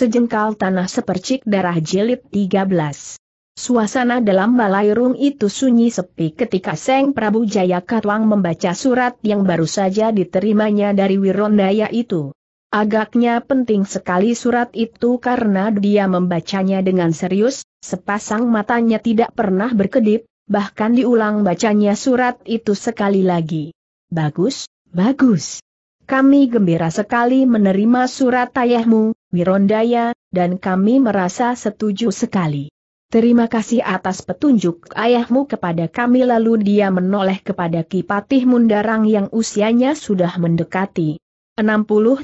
Sejengkal tanah sepercik darah jilid 13. Suasana dalam balai rung itu sunyi sepi ketika Seng Prabu Jayakatwang membaca surat yang baru saja diterimanya dari Wirondaya itu. Agaknya penting sekali surat itu karena dia membacanya dengan serius, sepasang matanya tidak pernah berkedip, bahkan diulang bacanya surat itu sekali lagi. Bagus, bagus. Kami gembira sekali menerima surat ayahmu, Wirondaya, dan kami merasa setuju sekali. Terima kasih atas petunjuk ayahmu kepada kami lalu dia menoleh kepada Kipatih Mundarang yang usianya sudah mendekati 60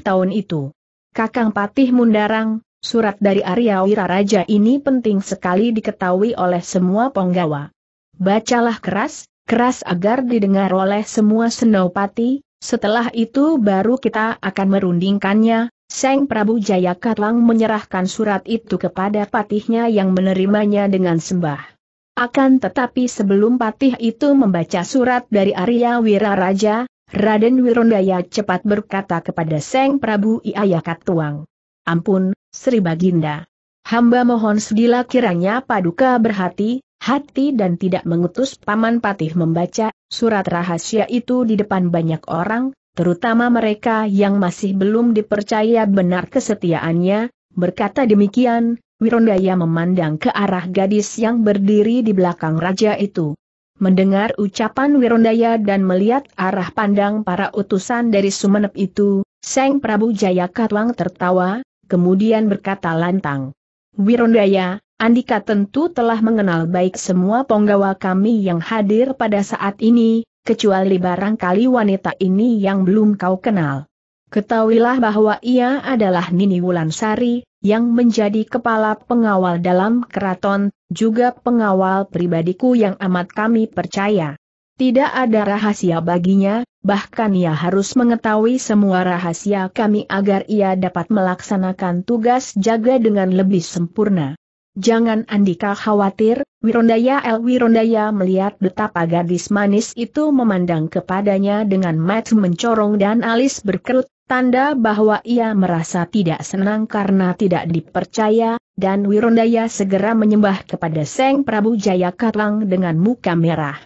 tahun itu. Kakang Patih Mundarang, surat dari Arya Wiraraja ini penting sekali diketahui oleh semua penggawa. Bacalah keras, keras agar didengar oleh semua senopati, setelah itu baru kita akan merundingkannya, Seng Prabu Jayakatwang menyerahkan surat itu kepada patihnya yang menerimanya dengan sembah. Akan tetapi sebelum patih itu membaca surat dari Arya Wiraraja, Raden Wirondaya cepat berkata kepada Seng Prabu Katuang. Ampun, Sri Baginda. Hamba mohon sedila kiranya paduka berhati, hati dan tidak mengutus Paman Patih membaca surat rahasia itu di depan banyak orang, terutama mereka yang masih belum dipercaya benar kesetiaannya, berkata demikian, Wirondaya memandang ke arah gadis yang berdiri di belakang raja itu. Mendengar ucapan Wirondaya dan melihat arah pandang para utusan dari Sumenep itu, Seng Prabu Jayakatwang tertawa, kemudian berkata lantang. Wirondaya, Andika tentu telah mengenal baik semua penggawa kami yang hadir pada saat ini, kecuali barangkali wanita ini yang belum kau kenal. Ketahuilah bahwa ia adalah Nini Wulansari, yang menjadi kepala pengawal dalam keraton, juga pengawal pribadiku yang amat kami percaya. Tidak ada rahasia baginya, bahkan ia harus mengetahui semua rahasia kami agar ia dapat melaksanakan tugas jaga dengan lebih sempurna. Jangan Andika khawatir, Wirondaya El Wirondaya melihat betapa gadis manis itu memandang kepadanya dengan mata mencorong dan alis berkerut, tanda bahwa ia merasa tidak senang karena tidak dipercaya, dan Wirondaya segera menyembah kepada Seng Prabu Jaya Katlang dengan muka merah.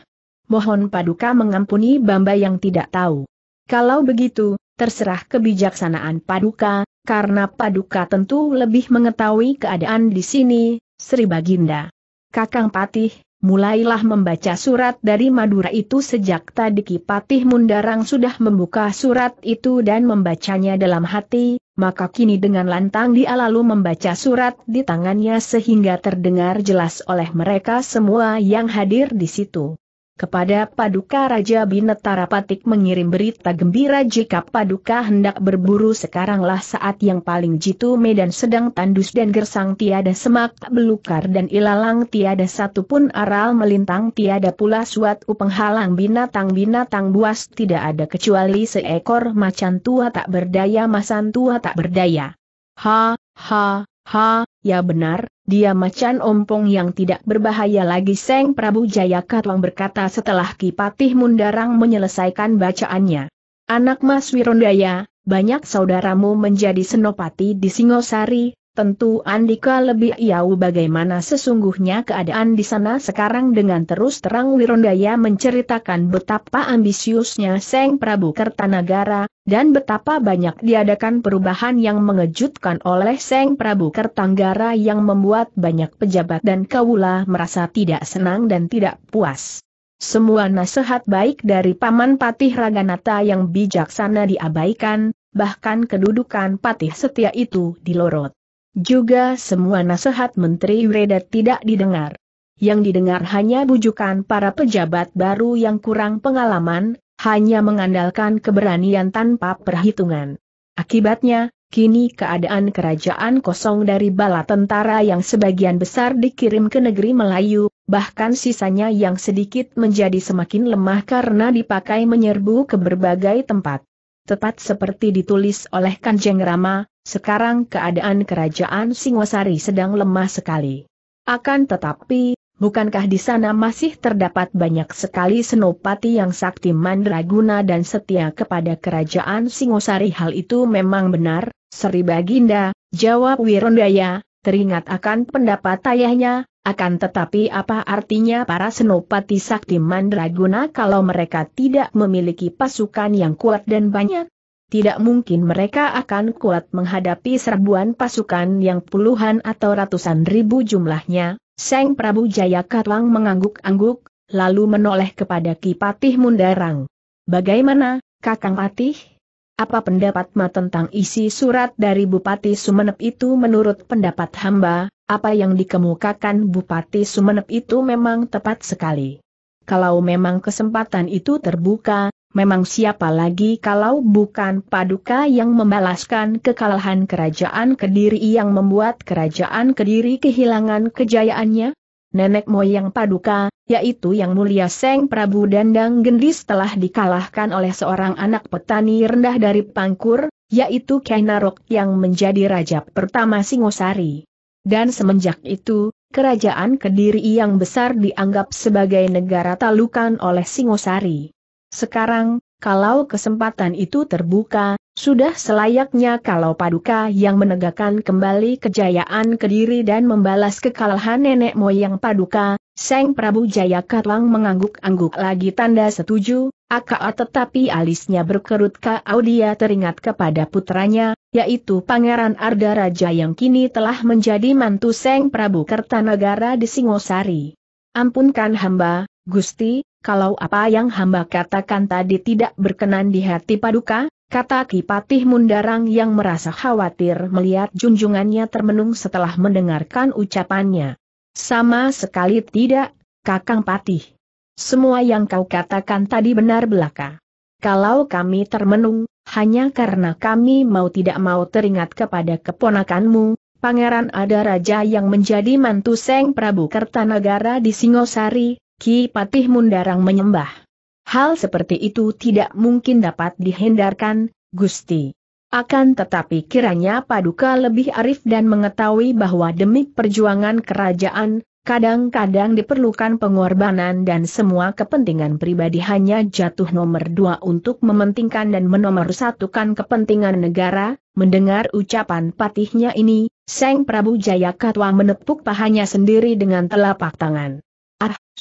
Mohon paduka mengampuni Bamba yang tidak tahu. Kalau begitu, terserah kebijaksanaan paduka, karena Paduka tentu lebih mengetahui keadaan di sini, Sri Baginda. Kakang Patih, mulailah membaca surat dari Madura itu sejak tadi Ki Patih Mundarang sudah membuka surat itu dan membacanya dalam hati, maka kini dengan lantang dia lalu membaca surat di tangannya sehingga terdengar jelas oleh mereka semua yang hadir di situ. Kepada Paduka Raja Binetara Patik mengirim berita gembira jika Paduka hendak berburu sekaranglah saat yang paling jitu medan sedang tandus dan gersang tiada semak belukar dan ilalang tiada satupun aral melintang tiada pula suatu penghalang binatang-binatang buas tidak ada kecuali seekor macan tua tak berdaya masan tua tak berdaya. Ha, ha, Ha, ya benar, dia macan ompong yang tidak berbahaya lagi Seng Prabu Jayakatwang berkata setelah Kipatih Mundarang menyelesaikan bacaannya. Anak Mas Wirondaya, banyak saudaramu menjadi senopati di Singosari, Tentu Andika lebih tahu bagaimana sesungguhnya keadaan di sana sekarang dengan terus terang Wirondaya menceritakan betapa ambisiusnya Seng Prabu Kertanagara, dan betapa banyak diadakan perubahan yang mengejutkan oleh Seng Prabu Kertanagara yang membuat banyak pejabat dan kawula merasa tidak senang dan tidak puas. Semua nasihat baik dari Paman Patih Raganata yang bijaksana diabaikan, bahkan kedudukan Patih Setia itu dilorot. Juga semua nasihat Menteri Wreda tidak didengar. Yang didengar hanya bujukan para pejabat baru yang kurang pengalaman, hanya mengandalkan keberanian tanpa perhitungan. Akibatnya, kini keadaan kerajaan kosong dari bala tentara yang sebagian besar dikirim ke negeri Melayu, bahkan sisanya yang sedikit menjadi semakin lemah karena dipakai menyerbu ke berbagai tempat. Tepat seperti ditulis oleh Kanjeng Rama, sekarang keadaan kerajaan Singosari sedang lemah sekali. Akan tetapi, bukankah di sana masih terdapat banyak sekali senopati yang sakti mandraguna dan setia kepada kerajaan Singosari hal itu memang benar, Sri Baginda, jawab Wirondaya, teringat akan pendapat ayahnya, akan tetapi apa artinya para senopati sakti mandraguna kalau mereka tidak memiliki pasukan yang kuat dan banyak? tidak mungkin mereka akan kuat menghadapi serbuan pasukan yang puluhan atau ratusan ribu jumlahnya. Seng Prabu Jaya Katwang mengangguk-angguk, lalu menoleh kepada Kipatih Mundarang. Bagaimana, Kakang Patih? Apa pendapatmu tentang isi surat dari Bupati Sumenep itu menurut pendapat hamba, apa yang dikemukakan Bupati Sumenep itu memang tepat sekali. Kalau memang kesempatan itu terbuka, memang siapa lagi kalau bukan Paduka yang membalaskan kekalahan kerajaan Kediri yang membuat kerajaan Kediri kehilangan kejayaannya? Nenek moyang Paduka, yaitu Yang Mulia Seng Prabu Dandang Gendis telah dikalahkan oleh seorang anak petani rendah dari Pangkur, yaitu Kainarok yang menjadi raja pertama Singosari. Dan semenjak itu, kerajaan Kediri yang besar dianggap sebagai negara talukan oleh Singosari. Sekarang, kalau kesempatan itu terbuka, sudah selayaknya kalau Paduka yang menegakkan kembali kejayaan Kediri dan membalas kekalahan nenek moyang Paduka, Seng Prabu Jaya Katlang mengangguk-angguk lagi tanda setuju, aka tetapi alisnya berkerut kau dia teringat kepada putranya, yaitu Pangeran Arda Raja yang kini telah menjadi mantu Seng Prabu Kertanegara di Singosari. Ampunkan hamba, Gusti, kalau apa yang hamba katakan tadi tidak berkenan di hati paduka, kata Kipatih Mundarang yang merasa khawatir melihat junjungannya termenung setelah mendengarkan ucapannya. Sama sekali tidak, Kakang Patih. Semua yang kau katakan tadi benar belaka. Kalau kami termenung, hanya karena kami mau tidak mau teringat kepada keponakanmu, Pangeran ada raja yang menjadi mantu Seng Prabu Kertanegara di Singosari, Ki Patih Mundarang menyembah. Hal seperti itu tidak mungkin dapat dihindarkan, Gusti. Akan tetapi kiranya Paduka lebih arif dan mengetahui bahwa demi perjuangan kerajaan, kadang-kadang diperlukan pengorbanan dan semua kepentingan pribadi hanya jatuh nomor dua untuk mementingkan dan menomor satukan kepentingan negara. Mendengar ucapan patihnya ini, Seng Prabu Jayakatwa menepuk pahanya sendiri dengan telapak tangan.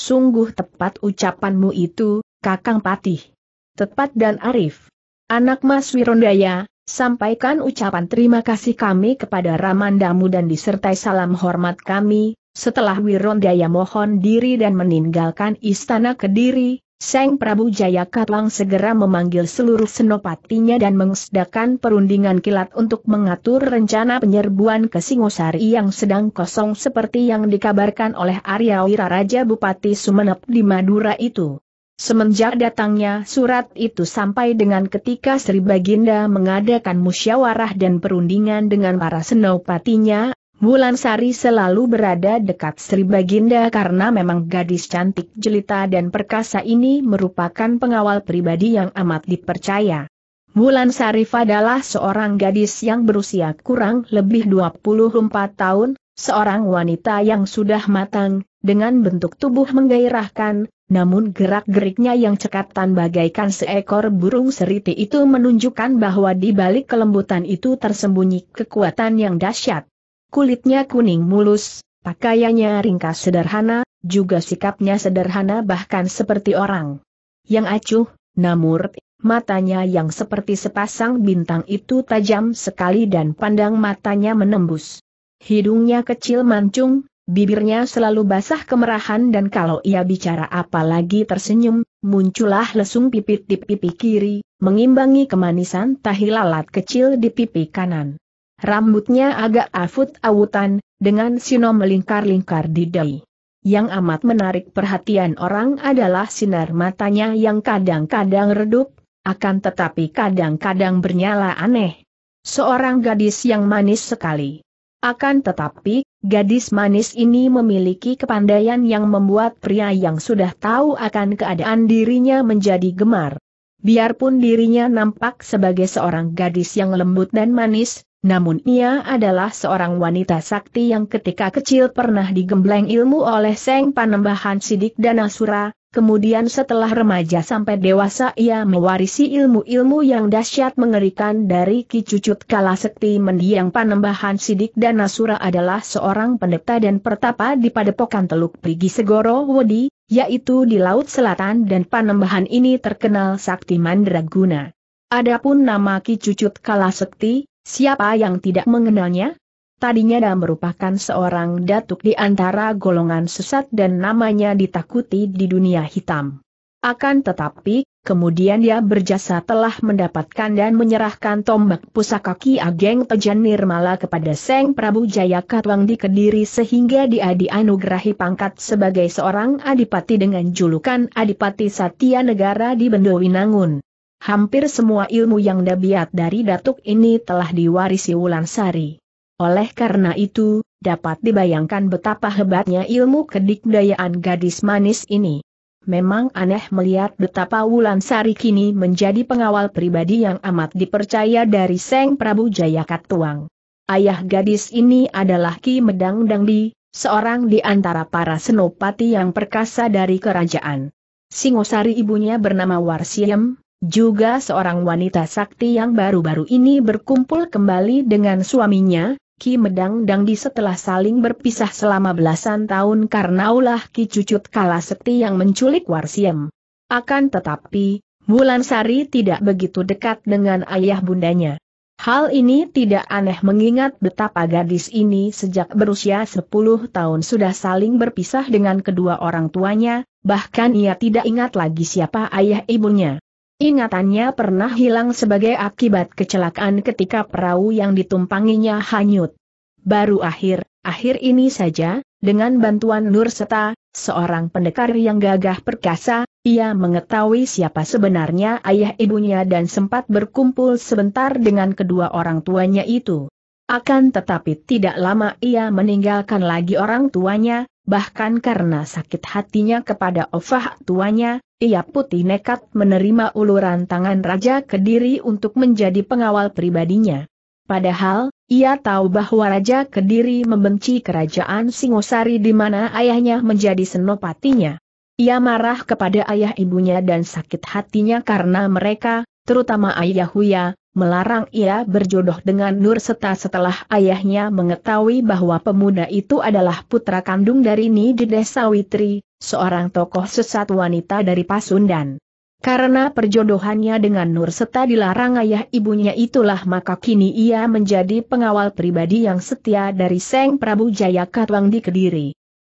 Sungguh tepat ucapanmu itu, Kakang Patih. Tepat dan arif. Anak Mas Wirondaya, sampaikan ucapan terima kasih kami kepada Ramandamu dan disertai salam hormat kami, setelah Wirondaya mohon diri dan meninggalkan istana Kediri, Seng Prabu Jayakatwang segera memanggil seluruh senopatinya dan mengesdakan perundingan kilat untuk mengatur rencana penyerbuan ke Singosari yang sedang kosong seperti yang dikabarkan oleh Arya Wiraraja Bupati Sumenep di Madura itu. Semenjak datangnya surat itu sampai dengan ketika Sri Baginda mengadakan musyawarah dan perundingan dengan para senopatinya, Bulan Sari selalu berada dekat Sri Baginda karena memang gadis cantik jelita dan perkasa ini merupakan pengawal pribadi yang amat dipercaya. Bulan Sarif adalah seorang gadis yang berusia kurang lebih 24 tahun, seorang wanita yang sudah matang, dengan bentuk tubuh menggairahkan, namun gerak-geriknya yang cekatan bagaikan seekor burung seriti itu menunjukkan bahwa di balik kelembutan itu tersembunyi kekuatan yang dahsyat kulitnya kuning mulus, pakaiannya ringkas sederhana, juga sikapnya sederhana bahkan seperti orang. Yang acuh, namur, matanya yang seperti sepasang bintang itu tajam sekali dan pandang matanya menembus. Hidungnya kecil mancung, bibirnya selalu basah kemerahan dan kalau ia bicara apalagi tersenyum, muncullah lesung pipit di pipi kiri, mengimbangi kemanisan tahi lalat kecil di pipi kanan. Rambutnya agak afut-awutan, dengan sinom melingkar-lingkar di dahi. Yang amat menarik perhatian orang adalah sinar matanya yang kadang-kadang redup, akan tetapi kadang-kadang bernyala aneh. Seorang gadis yang manis sekali. Akan tetapi, gadis manis ini memiliki kepandaian yang membuat pria yang sudah tahu akan keadaan dirinya menjadi gemar. Biarpun dirinya nampak sebagai seorang gadis yang lembut dan manis, namun ia adalah seorang wanita sakti yang ketika kecil pernah digembleng ilmu oleh Seng Panembahan Sidik dan Asura, kemudian setelah remaja sampai dewasa ia mewarisi ilmu-ilmu yang dahsyat mengerikan dari kicucut Cucut Kala Sekti Mendiang Panembahan Sidik dan Asura adalah seorang pendeta dan pertapa di Padepokan Teluk Prigi Segoro Wodi, yaitu di Laut Selatan dan Panembahan ini terkenal sakti mandraguna. Adapun nama Ki Cucut Kala Sekti, Siapa yang tidak mengenalnya? Tadinya dia merupakan seorang datuk di antara golongan sesat dan namanya ditakuti di dunia hitam. Akan tetapi, kemudian dia berjasa telah mendapatkan dan menyerahkan tombak pusaka Ki Ageng Tejan Nirmala kepada Seng Prabu Jaya Katwang di Kediri sehingga dia dianugerahi pangkat sebagai seorang adipati dengan julukan Adipati Satya Negara di Bendowinangun. Hampir semua ilmu yang dabiat dari datuk ini telah diwarisi Wulan Sari. Oleh karena itu, dapat dibayangkan betapa hebatnya ilmu kedikdayaan gadis manis ini. Memang aneh melihat betapa Wulan Sari kini menjadi pengawal pribadi yang amat dipercaya dari Seng Prabu Jayakatwang. Ayah gadis ini adalah Ki Medang Dangdi, seorang di antara para senopati yang perkasa dari kerajaan. Singosari ibunya bernama Warsiem, juga seorang wanita sakti yang baru-baru ini berkumpul kembali dengan suaminya, Ki Medang Dangdi setelah saling berpisah selama belasan tahun karena ulah Ki Cucut Kala Sekti yang menculik Warsiem. Akan tetapi, Bulan Sari tidak begitu dekat dengan ayah bundanya. Hal ini tidak aneh mengingat betapa gadis ini sejak berusia 10 tahun sudah saling berpisah dengan kedua orang tuanya, bahkan ia tidak ingat lagi siapa ayah ibunya. Ingatannya pernah hilang sebagai akibat kecelakaan ketika perahu yang ditumpanginya hanyut. Baru akhir, akhir ini saja, dengan bantuan Nur Seta, seorang pendekar yang gagah perkasa, ia mengetahui siapa sebenarnya ayah ibunya dan sempat berkumpul sebentar dengan kedua orang tuanya itu. Akan tetapi tidak lama ia meninggalkan lagi orang tuanya, bahkan karena sakit hatinya kepada Ofah tuanya, ia putih nekat menerima uluran tangan Raja Kediri untuk menjadi pengawal pribadinya. Padahal, ia tahu bahwa Raja Kediri membenci kerajaan Singosari di mana ayahnya menjadi senopatinya. Ia marah kepada ayah ibunya dan sakit hatinya karena mereka, terutama ayah Huya, melarang ia berjodoh dengan Nur Seta setelah ayahnya mengetahui bahwa pemuda itu adalah putra kandung dari Nidide Sawitri, seorang tokoh sesat wanita dari Pasundan. Karena perjodohannya dengan Nur Seta dilarang ayah ibunya itulah maka kini ia menjadi pengawal pribadi yang setia dari Seng Prabu Jayakatwang di Kediri.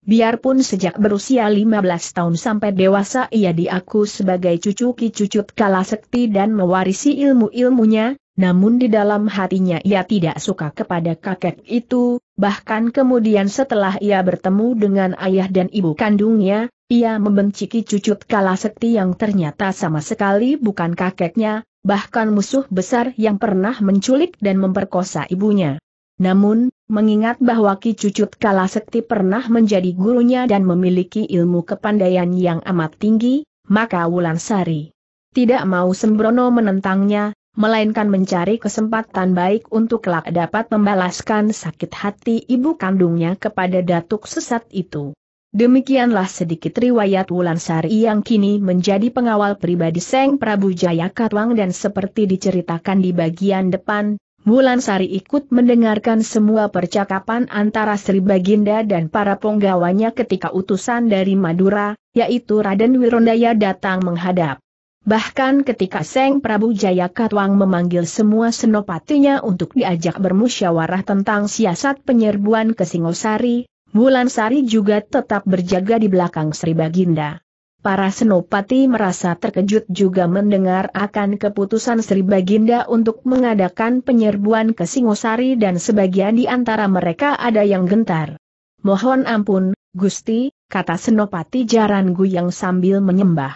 Biarpun sejak berusia 15 tahun sampai dewasa ia diaku sebagai cucu Cucut kala sekti dan mewarisi ilmu-ilmunya, namun di dalam hatinya ia tidak suka kepada kakek itu, bahkan kemudian setelah ia bertemu dengan ayah dan ibu kandungnya, ia membenci Cucut kala sekti yang ternyata sama sekali bukan kakeknya, bahkan musuh besar yang pernah menculik dan memperkosa ibunya. Namun, mengingat bahwa Ki Cucut Kalasekti pernah menjadi gurunya dan memiliki ilmu kepandaian yang amat tinggi, maka Wulan Sari tidak mau sembrono menentangnya, melainkan mencari kesempatan baik untuk kelak dapat membalaskan sakit hati ibu kandungnya kepada datuk sesat itu. Demikianlah sedikit riwayat Wulan Sari yang kini menjadi pengawal pribadi Seng Prabu Jayakatwang dan seperti diceritakan di bagian depan, Bulan Sari ikut mendengarkan semua percakapan antara Sri Baginda dan para penggawanya ketika utusan dari Madura, yaitu Raden Wirondaya datang menghadap. Bahkan ketika Seng Prabu Jayakatwang memanggil semua senopatinya untuk diajak bermusyawarah tentang siasat penyerbuan ke Singosari, Bulan Sari juga tetap berjaga di belakang Sri Baginda. Para senopati merasa terkejut juga mendengar akan keputusan Sri Baginda untuk mengadakan penyerbuan ke Singosari dan sebagian di antara mereka ada yang gentar. Mohon ampun, Gusti, kata senopati Jarangu yang sambil menyembah.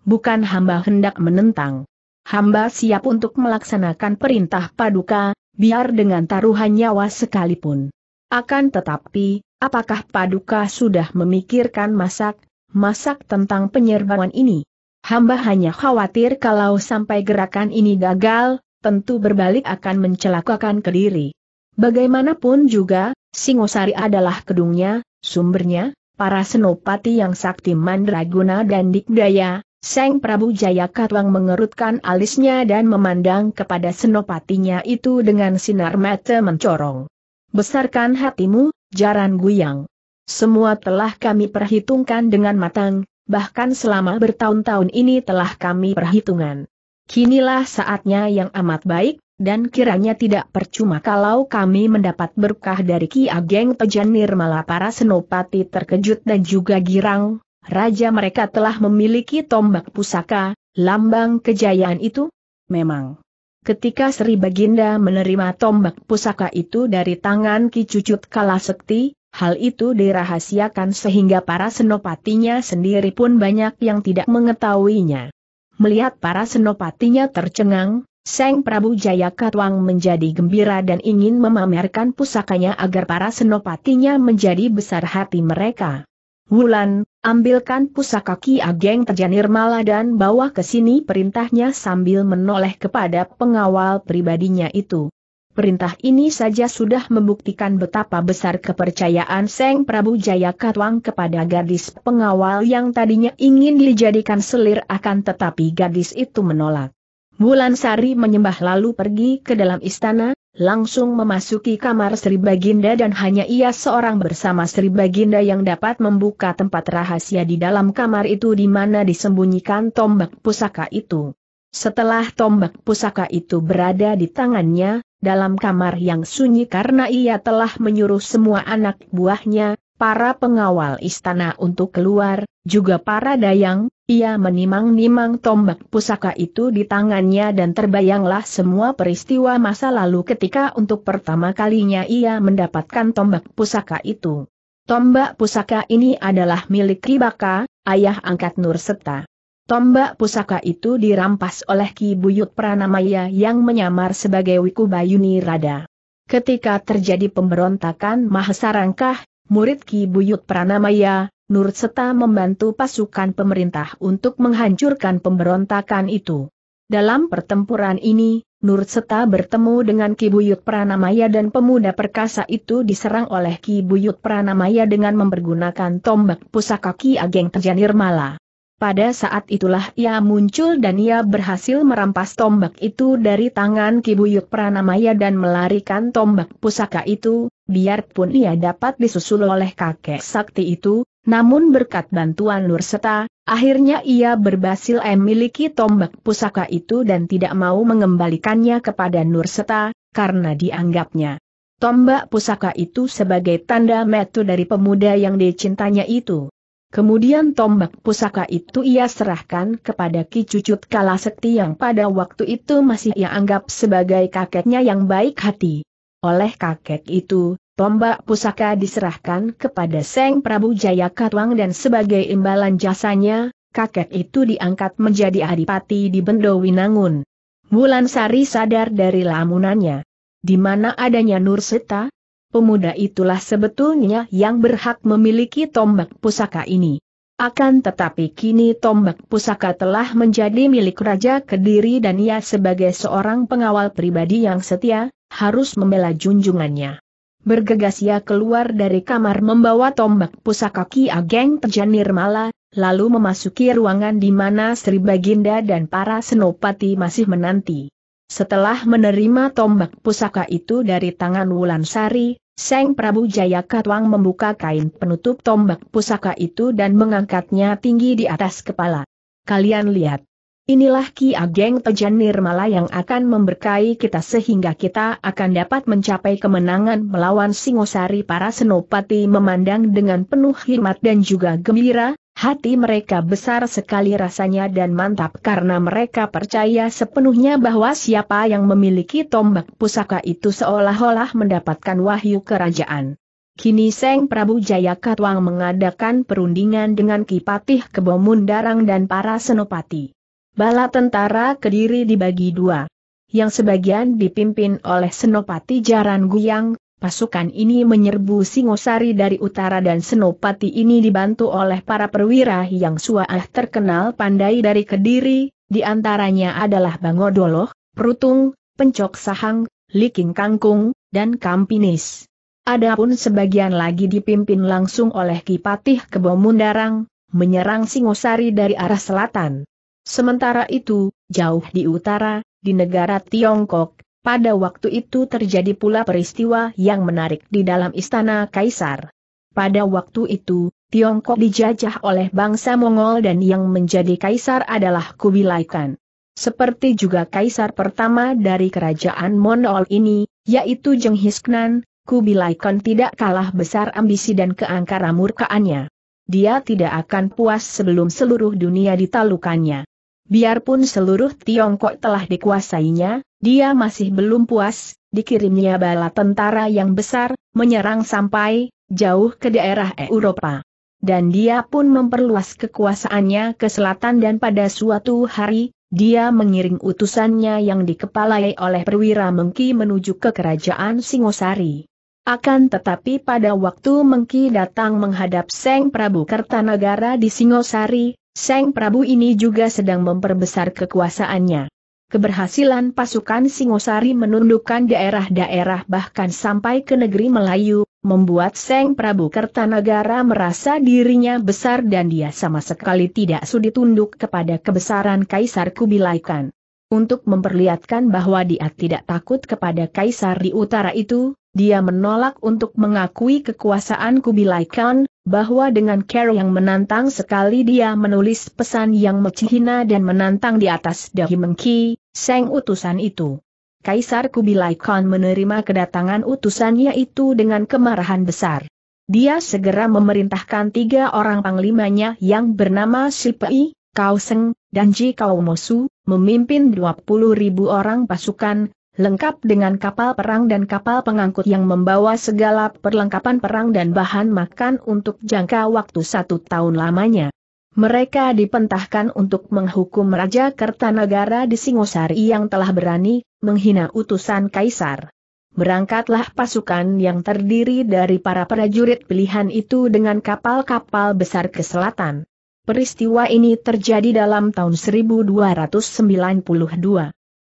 Bukan hamba hendak menentang. Hamba siap untuk melaksanakan perintah paduka, biar dengan taruhan nyawa sekalipun. Akan tetapi, apakah paduka sudah memikirkan masak, masak tentang penyerbuan ini. Hamba hanya khawatir kalau sampai gerakan ini gagal, tentu berbalik akan mencelakakan Kediri. Bagaimanapun juga, Singosari adalah kedungnya, sumbernya, para senopati yang sakti mandraguna dan dikdaya, Seng Prabu Jayakatwang mengerutkan alisnya dan memandang kepada senopatinya itu dengan sinar mata mencorong. Besarkan hatimu, Jaran Guyang. Semua telah kami perhitungkan dengan matang, bahkan selama bertahun-tahun ini telah kami perhitungan. Kinilah saatnya yang amat baik, dan kiranya tidak percuma kalau kami mendapat berkah dari Ki Ageng Tejan Nirmala para senopati terkejut dan juga girang, raja mereka telah memiliki tombak pusaka, lambang kejayaan itu? Memang. Ketika Sri Baginda menerima tombak pusaka itu dari tangan Ki Cucut Kalasekti, Hal itu dirahasiakan sehingga para senopatinya sendiri pun banyak yang tidak mengetahuinya. Melihat para senopatinya tercengang, Seng Prabu Jayakatwang menjadi gembira dan ingin memamerkan pusakanya agar para senopatinya menjadi besar hati mereka. Wulan, ambilkan pusaka Ki Ageng Terjanir Mala dan bawa ke sini perintahnya sambil menoleh kepada pengawal pribadinya itu. Perintah ini saja sudah membuktikan betapa besar kepercayaan Seng Prabu Jayakatwang kepada gadis pengawal yang tadinya ingin dijadikan selir akan tetapi gadis itu menolak. Bulan Sari menyembah lalu pergi ke dalam istana, langsung memasuki kamar Sri Baginda dan hanya ia seorang bersama Sri Baginda yang dapat membuka tempat rahasia di dalam kamar itu di mana disembunyikan tombak pusaka itu. Setelah tombak pusaka itu berada di tangannya, dalam kamar yang sunyi karena ia telah menyuruh semua anak buahnya, para pengawal istana untuk keluar, juga para dayang, ia menimang-nimang tombak pusaka itu di tangannya dan terbayanglah semua peristiwa masa lalu ketika untuk pertama kalinya ia mendapatkan tombak pusaka itu. Tombak pusaka ini adalah milik Ribaka, ayah angkat Nur Setah. Tombak pusaka itu dirampas oleh Ki Buyut Pranamaya yang menyamar sebagai Wiku Bayuni Rada. Ketika terjadi pemberontakan Mahasarangkah, murid Ki Buyut Pranamaya, Nurseta membantu pasukan pemerintah untuk menghancurkan pemberontakan itu. Dalam pertempuran ini, Nurseta bertemu dengan Ki Buyut Pranamaya dan pemuda perkasa itu diserang oleh Ki Buyut Pranamaya dengan mempergunakan tombak pusaka Ki Ageng Tejanirmala. Pada saat itulah ia muncul dan ia berhasil merampas tombak itu dari tangan Kibuyuk Pranamaya dan melarikan tombak pusaka itu, biarpun ia dapat disusul oleh kakek sakti itu, namun berkat bantuan Lurseta, akhirnya ia berhasil memiliki tombak pusaka itu dan tidak mau mengembalikannya kepada Nurseta, karena dianggapnya tombak pusaka itu sebagai tanda metu dari pemuda yang dicintanya itu. Kemudian tombak pusaka itu ia serahkan kepada Ki Cucut Kalasekti yang pada waktu itu masih ia anggap sebagai kakeknya yang baik hati. Oleh kakek itu, tombak pusaka diserahkan kepada Seng Prabu Jaya Katwang dan sebagai imbalan jasanya, kakek itu diangkat menjadi adipati di Bendo Winangun. Wulan Sari sadar dari lamunannya. Di mana adanya Nurseta, pemuda itulah sebetulnya yang berhak memiliki tombak pusaka ini. Akan tetapi kini tombak pusaka telah menjadi milik Raja Kediri dan ia sebagai seorang pengawal pribadi yang setia, harus membela junjungannya. Bergegas ia keluar dari kamar membawa tombak pusaka Ki Ageng Tejanir Mala, lalu memasuki ruangan di mana Sri Baginda dan para senopati masih menanti. Setelah menerima tombak pusaka itu dari tangan Wulan Sari, Seng Prabu Jayakatwang membuka kain penutup tombak pusaka itu dan mengangkatnya tinggi di atas kepala. Kalian lihat. Inilah Ki Ageng Tejan Nirmala yang akan memberkahi kita sehingga kita akan dapat mencapai kemenangan melawan Singosari para senopati memandang dengan penuh hikmat dan juga gembira, Hati mereka besar sekali rasanya dan mantap karena mereka percaya sepenuhnya bahwa siapa yang memiliki tombak pusaka itu seolah-olah mendapatkan wahyu kerajaan. Kini Seng Prabu Jayakatwang mengadakan perundingan dengan Kipatih kebomundarang dan para senopati. Bala tentara Kediri dibagi dua. Yang sebagian dipimpin oleh Senopati Jaran Guyang, Pasukan ini menyerbu Singosari dari utara dan Senopati ini dibantu oleh para perwira yang suah terkenal pandai dari Kediri, di antaranya adalah Bangodoloh, Perutung, Pencok Sahang, Liking Kangkung, dan Kampinis. Adapun sebagian lagi dipimpin langsung oleh Kipatih Kebomundarang, menyerang Singosari dari arah selatan. Sementara itu, jauh di utara, di negara Tiongkok, pada waktu itu terjadi pula peristiwa yang menarik di dalam istana kaisar. Pada waktu itu, Tiongkok dijajah oleh bangsa Mongol dan yang menjadi kaisar adalah Kubilai Khan. Seperti juga kaisar pertama dari kerajaan Mongol ini, yaitu Genghis Khan, Kubilai Khan tidak kalah besar ambisi dan keangkara murkaannya. Dia tidak akan puas sebelum seluruh dunia ditalukannya. Biarpun seluruh Tiongkok telah dikuasainya, dia masih belum puas, dikirimnya bala tentara yang besar, menyerang sampai jauh ke daerah Eropa. Dan dia pun memperluas kekuasaannya ke selatan dan pada suatu hari, dia mengiring utusannya yang dikepalai oleh perwira Mengki menuju ke kerajaan Singosari. Akan tetapi pada waktu Mengki datang menghadap Seng Prabu Kertanegara di Singosari, Seng Prabu ini juga sedang memperbesar kekuasaannya keberhasilan pasukan Singosari menundukkan daerah-daerah bahkan sampai ke negeri Melayu, membuat Seng Prabu Kertanagara merasa dirinya besar dan dia sama sekali tidak sudi tunduk kepada kebesaran Kaisar Kubilai Khan. Untuk memperlihatkan bahwa dia tidak takut kepada Kaisar di utara itu, dia menolak untuk mengakui kekuasaan Kubilai Khan, bahwa dengan cara yang menantang sekali dia menulis pesan yang mecihina dan menantang di atas dahi Mengki, Seng utusan itu. Kaisar Kubilai Khan menerima kedatangan utusannya itu dengan kemarahan besar. Dia segera memerintahkan tiga orang panglimanya yang bernama Sipei, Kauseng, dan Ji Kaumosu, memimpin 20 ribu orang pasukan, lengkap dengan kapal perang dan kapal pengangkut yang membawa segala perlengkapan perang dan bahan makan untuk jangka waktu satu tahun lamanya. Mereka dipentahkan untuk menghukum Raja Kertanegara di Singosari yang telah berani menghina utusan kaisar. Berangkatlah pasukan yang terdiri dari para prajurit pilihan itu dengan kapal-kapal besar ke selatan. Peristiwa ini terjadi dalam tahun 1292.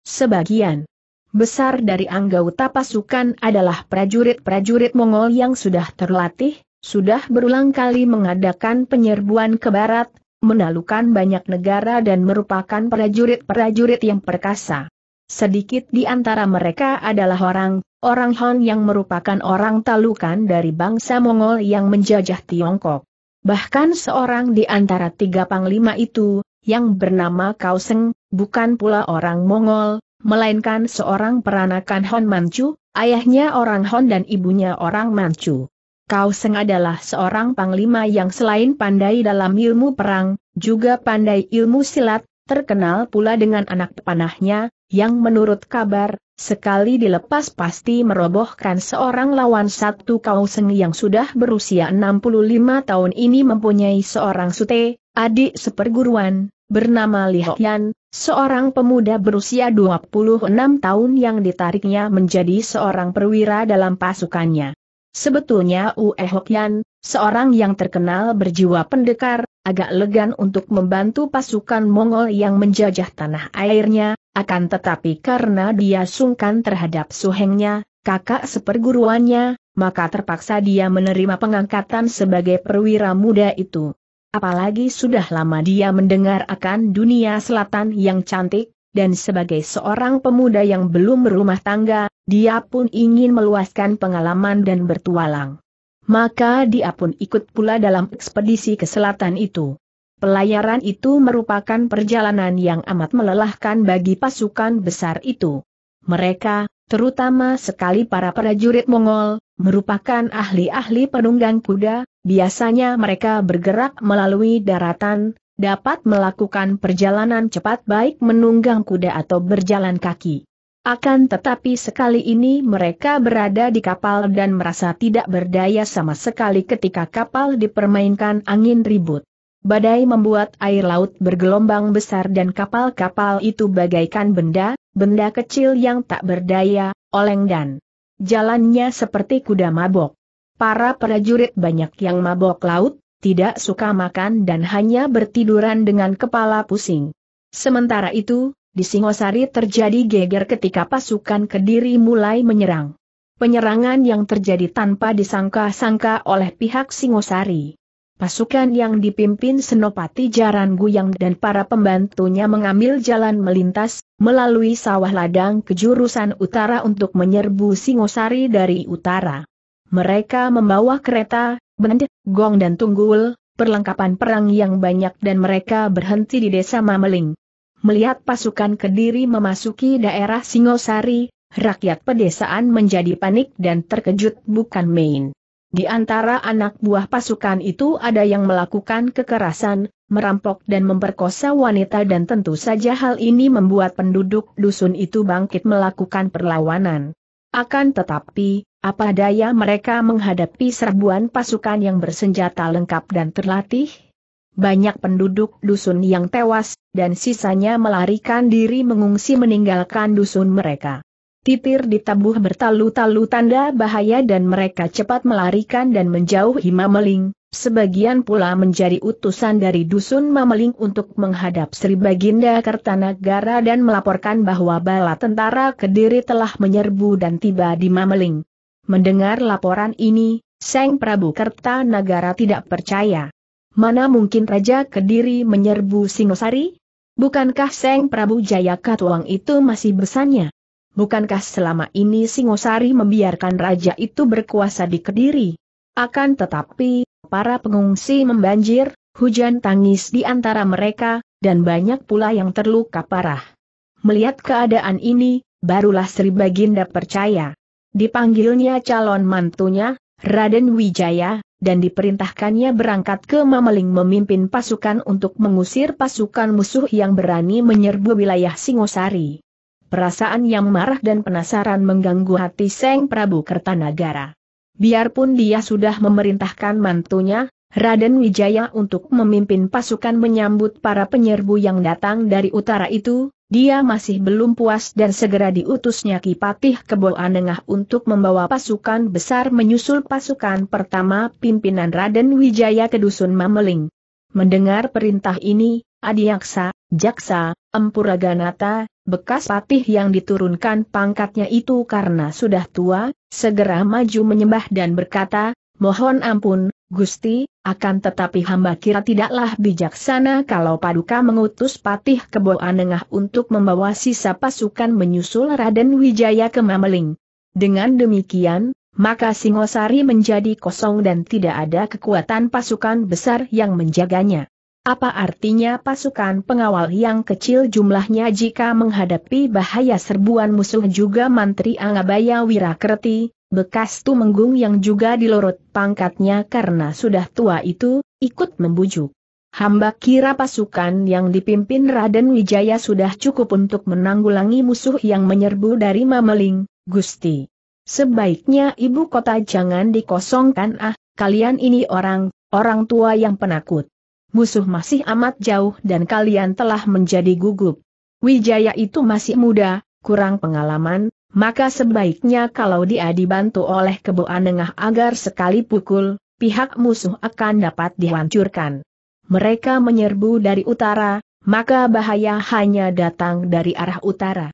Sebagian besar dari anggota pasukan adalah prajurit-prajurit Mongol yang sudah terlatih, sudah berulang kali mengadakan penyerbuan ke barat, menalukan banyak negara dan merupakan prajurit-prajurit yang perkasa. Sedikit di antara mereka adalah orang, orang Han yang merupakan orang talukan dari bangsa Mongol yang menjajah Tiongkok. Bahkan seorang di antara tiga panglima itu, yang bernama Kauseng, bukan pula orang Mongol, melainkan seorang peranakan Hon Manchu, ayahnya orang Hon dan ibunya orang Manchu. Kau Seng adalah seorang panglima yang selain pandai dalam ilmu perang, juga pandai ilmu silat, terkenal pula dengan anak panahnya, yang menurut kabar, sekali dilepas pasti merobohkan seorang lawan satu Kau Seng yang sudah berusia 65 tahun ini mempunyai seorang sute, adik seperguruan, bernama Li Hoyan, Seorang pemuda berusia 26 tahun yang ditariknya menjadi seorang perwira dalam pasukannya. Sebetulnya Ue Hokyan, seorang yang terkenal berjiwa pendekar, agak legan untuk membantu pasukan Mongol yang menjajah tanah airnya, akan tetapi karena dia sungkan terhadap suhengnya, kakak seperguruannya, maka terpaksa dia menerima pengangkatan sebagai perwira muda itu apalagi sudah lama dia mendengar akan dunia selatan yang cantik, dan sebagai seorang pemuda yang belum berumah tangga, dia pun ingin meluaskan pengalaman dan bertualang. Maka dia pun ikut pula dalam ekspedisi ke selatan itu. Pelayaran itu merupakan perjalanan yang amat melelahkan bagi pasukan besar itu. Mereka, terutama sekali para prajurit Mongol, merupakan ahli-ahli penunggang kuda, biasanya mereka bergerak melalui daratan, dapat melakukan perjalanan cepat baik menunggang kuda atau berjalan kaki. Akan tetapi sekali ini mereka berada di kapal dan merasa tidak berdaya sama sekali ketika kapal dipermainkan angin ribut. Badai membuat air laut bergelombang besar dan kapal-kapal itu bagaikan benda, benda kecil yang tak berdaya, oleng dan Jalannya seperti kuda mabok. Para prajurit banyak yang mabok laut, tidak suka makan dan hanya bertiduran dengan kepala pusing. Sementara itu, di Singosari terjadi geger ketika pasukan Kediri mulai menyerang. Penyerangan yang terjadi tanpa disangka-sangka oleh pihak Singosari. Pasukan yang dipimpin Senopati Jaran Guyang dan para pembantunya mengambil jalan melintas, melalui sawah ladang ke jurusan utara untuk menyerbu Singosari dari utara. Mereka membawa kereta, bend, gong dan tunggul, perlengkapan perang yang banyak dan mereka berhenti di desa Mameling. Melihat pasukan Kediri memasuki daerah Singosari, rakyat pedesaan menjadi panik dan terkejut bukan main. Di antara anak buah pasukan itu ada yang melakukan kekerasan, merampok dan memperkosa wanita dan tentu saja hal ini membuat penduduk dusun itu bangkit melakukan perlawanan. Akan tetapi, apa daya mereka menghadapi serbuan pasukan yang bersenjata lengkap dan terlatih? Banyak penduduk dusun yang tewas, dan sisanya melarikan diri mengungsi meninggalkan dusun mereka. Titir ditabuh bertalu-talu tanda bahaya dan mereka cepat melarikan dan menjauhi Mameling, sebagian pula menjadi utusan dari dusun Mameling untuk menghadap Sri Baginda Kertanegara dan melaporkan bahwa bala tentara Kediri telah menyerbu dan tiba di Mameling. Mendengar laporan ini, Seng Prabu Kertanegara tidak percaya. Mana mungkin Raja Kediri menyerbu Singosari? Bukankah Seng Prabu Jayakatwang itu masih besarnya? bukankah selama ini Singosari membiarkan raja itu berkuasa di Kediri? Akan tetapi, para pengungsi membanjir, hujan tangis di antara mereka, dan banyak pula yang terluka parah. Melihat keadaan ini, barulah Sri Baginda percaya. Dipanggilnya calon mantunya, Raden Wijaya, dan diperintahkannya berangkat ke Mameling memimpin pasukan untuk mengusir pasukan musuh yang berani menyerbu wilayah Singosari perasaan yang marah dan penasaran mengganggu hati Seng Prabu Kertanagara. Biarpun dia sudah memerintahkan mantunya, Raden Wijaya untuk memimpin pasukan menyambut para penyerbu yang datang dari utara itu, dia masih belum puas dan segera diutusnya Kipatih ke Boanengah untuk membawa pasukan besar menyusul pasukan pertama pimpinan Raden Wijaya ke Dusun Mameling. Mendengar perintah ini, Adiaksa, Jaksa, Empuraganata, bekas patih yang diturunkan pangkatnya itu karena sudah tua, segera maju menyembah dan berkata, Mohon ampun, Gusti, akan tetapi hamba kira tidaklah bijaksana kalau Paduka mengutus Patih ke Boanengah untuk membawa sisa pasukan menyusul Raden Wijaya ke Mameling. Dengan demikian, maka Singosari menjadi kosong dan tidak ada kekuatan pasukan besar yang menjaganya. Apa artinya pasukan pengawal yang kecil jumlahnya jika menghadapi bahaya serbuan musuh juga Mantri Angabaya Wirakerti, bekas Tumenggung yang juga dilorot pangkatnya karena sudah tua itu, ikut membujuk. Hamba kira pasukan yang dipimpin Raden Wijaya sudah cukup untuk menanggulangi musuh yang menyerbu dari Mameling, Gusti. Sebaiknya ibu kota jangan dikosongkan ah, kalian ini orang, orang tua yang penakut musuh masih amat jauh dan kalian telah menjadi gugup. Wijaya itu masih muda, kurang pengalaman, maka sebaiknya kalau dia dibantu oleh kebo anengah agar sekali pukul, pihak musuh akan dapat dihancurkan. Mereka menyerbu dari utara, maka bahaya hanya datang dari arah utara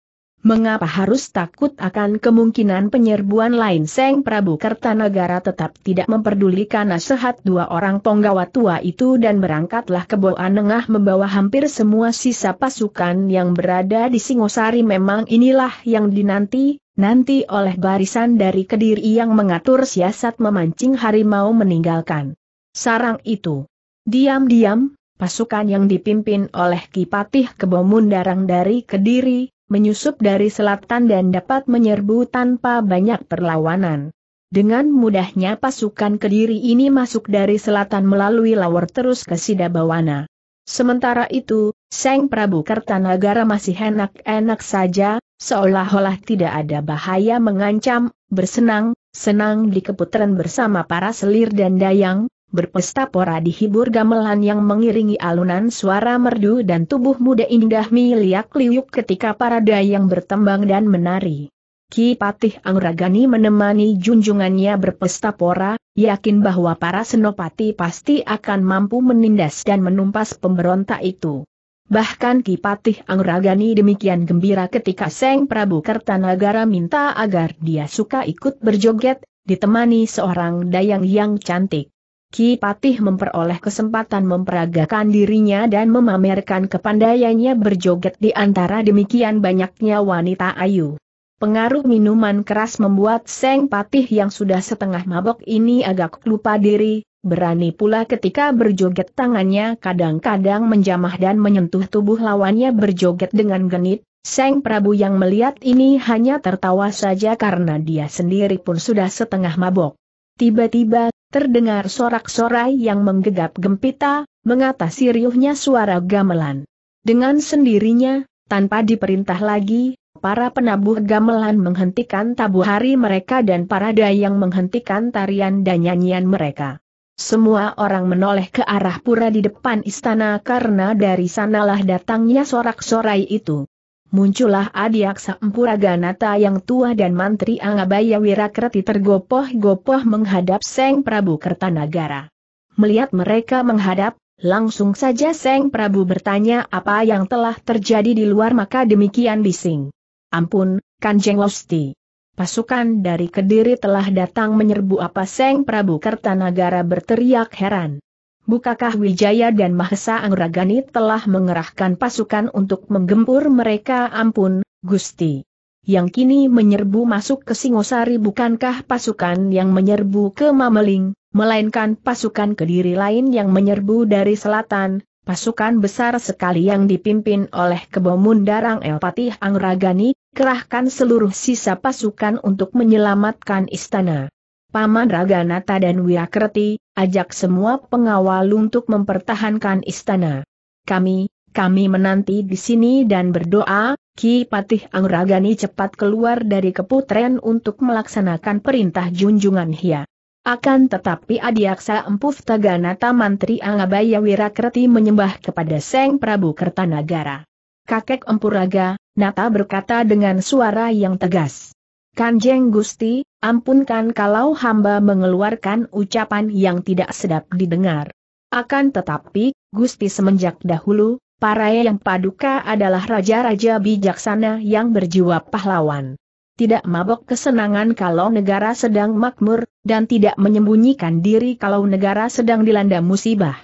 mengapa harus takut akan kemungkinan penyerbuan lain Seng Prabu Kertanegara tetap tidak memperdulikan nasihat dua orang penggawa tua itu dan berangkatlah ke Boa Nengah membawa hampir semua sisa pasukan yang berada di Singosari memang inilah yang dinanti, nanti oleh barisan dari Kediri yang mengatur siasat memancing harimau meninggalkan sarang itu. Diam-diam, pasukan yang dipimpin oleh Kipatih Kebomun Darang dari Kediri, menyusup dari selatan dan dapat menyerbu tanpa banyak perlawanan. Dengan mudahnya pasukan Kediri ini masuk dari selatan melalui Lawar terus ke Sidabawana. Sementara itu, Seng Prabu Kertanagara masih enak-enak saja, seolah-olah tidak ada bahaya mengancam, bersenang, senang di keputaran bersama para selir dan dayang, Berpesta pora dihibur gamelan yang mengiringi alunan suara merdu dan tubuh muda indah miliak liuk ketika para dayang bertembang dan menari. Ki Patih Angragani menemani junjungannya berpesta pora, yakin bahwa para senopati pasti akan mampu menindas dan menumpas pemberontak itu. Bahkan Ki Patih Angragani demikian gembira ketika Seng Prabu Kertanagara minta agar dia suka ikut berjoget, ditemani seorang dayang yang cantik. Ki Patih memperoleh kesempatan memperagakan dirinya dan memamerkan kepandaiannya berjoget di antara demikian banyaknya wanita ayu. Pengaruh minuman keras membuat Seng Patih yang sudah setengah mabok ini agak lupa diri, berani pula ketika berjoget tangannya kadang-kadang menjamah dan menyentuh tubuh lawannya berjoget dengan genit, Seng Prabu yang melihat ini hanya tertawa saja karena dia sendiri pun sudah setengah mabok. Tiba-tiba Terdengar sorak-sorai yang menggegap gempita, mengatasi riuhnya suara gamelan. Dengan sendirinya, tanpa diperintah lagi, para penabuh gamelan menghentikan tabuh hari mereka dan para dayang menghentikan tarian dan nyanyian mereka. Semua orang menoleh ke arah pura di depan istana karena dari sanalah datangnya sorak-sorai itu muncullah Adiaksa Empuraganata yang tua dan Mantri Angabaya Wirakreti tergopoh-gopoh menghadap Seng Prabu Kertanagara. Melihat mereka menghadap, langsung saja Seng Prabu bertanya apa yang telah terjadi di luar maka demikian bising. Ampun, Kanjeng Losti. Pasukan dari Kediri telah datang menyerbu apa Seng Prabu Kertanagara berteriak heran. Bukakah Wijaya dan Mahesa Angragani telah mengerahkan pasukan untuk menggempur mereka ampun, Gusti. Yang kini menyerbu masuk ke Singosari bukankah pasukan yang menyerbu ke Mameling, melainkan pasukan kediri lain yang menyerbu dari selatan, pasukan besar sekali yang dipimpin oleh Kebomun Darang El Angragani, kerahkan seluruh sisa pasukan untuk menyelamatkan istana. Paman Raganata dan Wirakerti ajak semua pengawal untuk mempertahankan istana. Kami, kami menanti di sini dan berdoa, Ki Patih Angragani cepat keluar dari keputren untuk melaksanakan perintah junjungan Hia. Akan tetapi Adiaksa Empuf Taganata Mantri Angabaya Wirakerti menyembah kepada Seng Prabu Kertanagara. Kakek Empuraga, Nata berkata dengan suara yang tegas. Kanjeng Gusti, ampunkan kalau hamba mengeluarkan ucapan yang tidak sedap didengar. Akan tetapi, Gusti semenjak dahulu, para yang paduka adalah raja-raja bijaksana yang berjiwa pahlawan. Tidak mabok kesenangan kalau negara sedang makmur, dan tidak menyembunyikan diri kalau negara sedang dilanda musibah.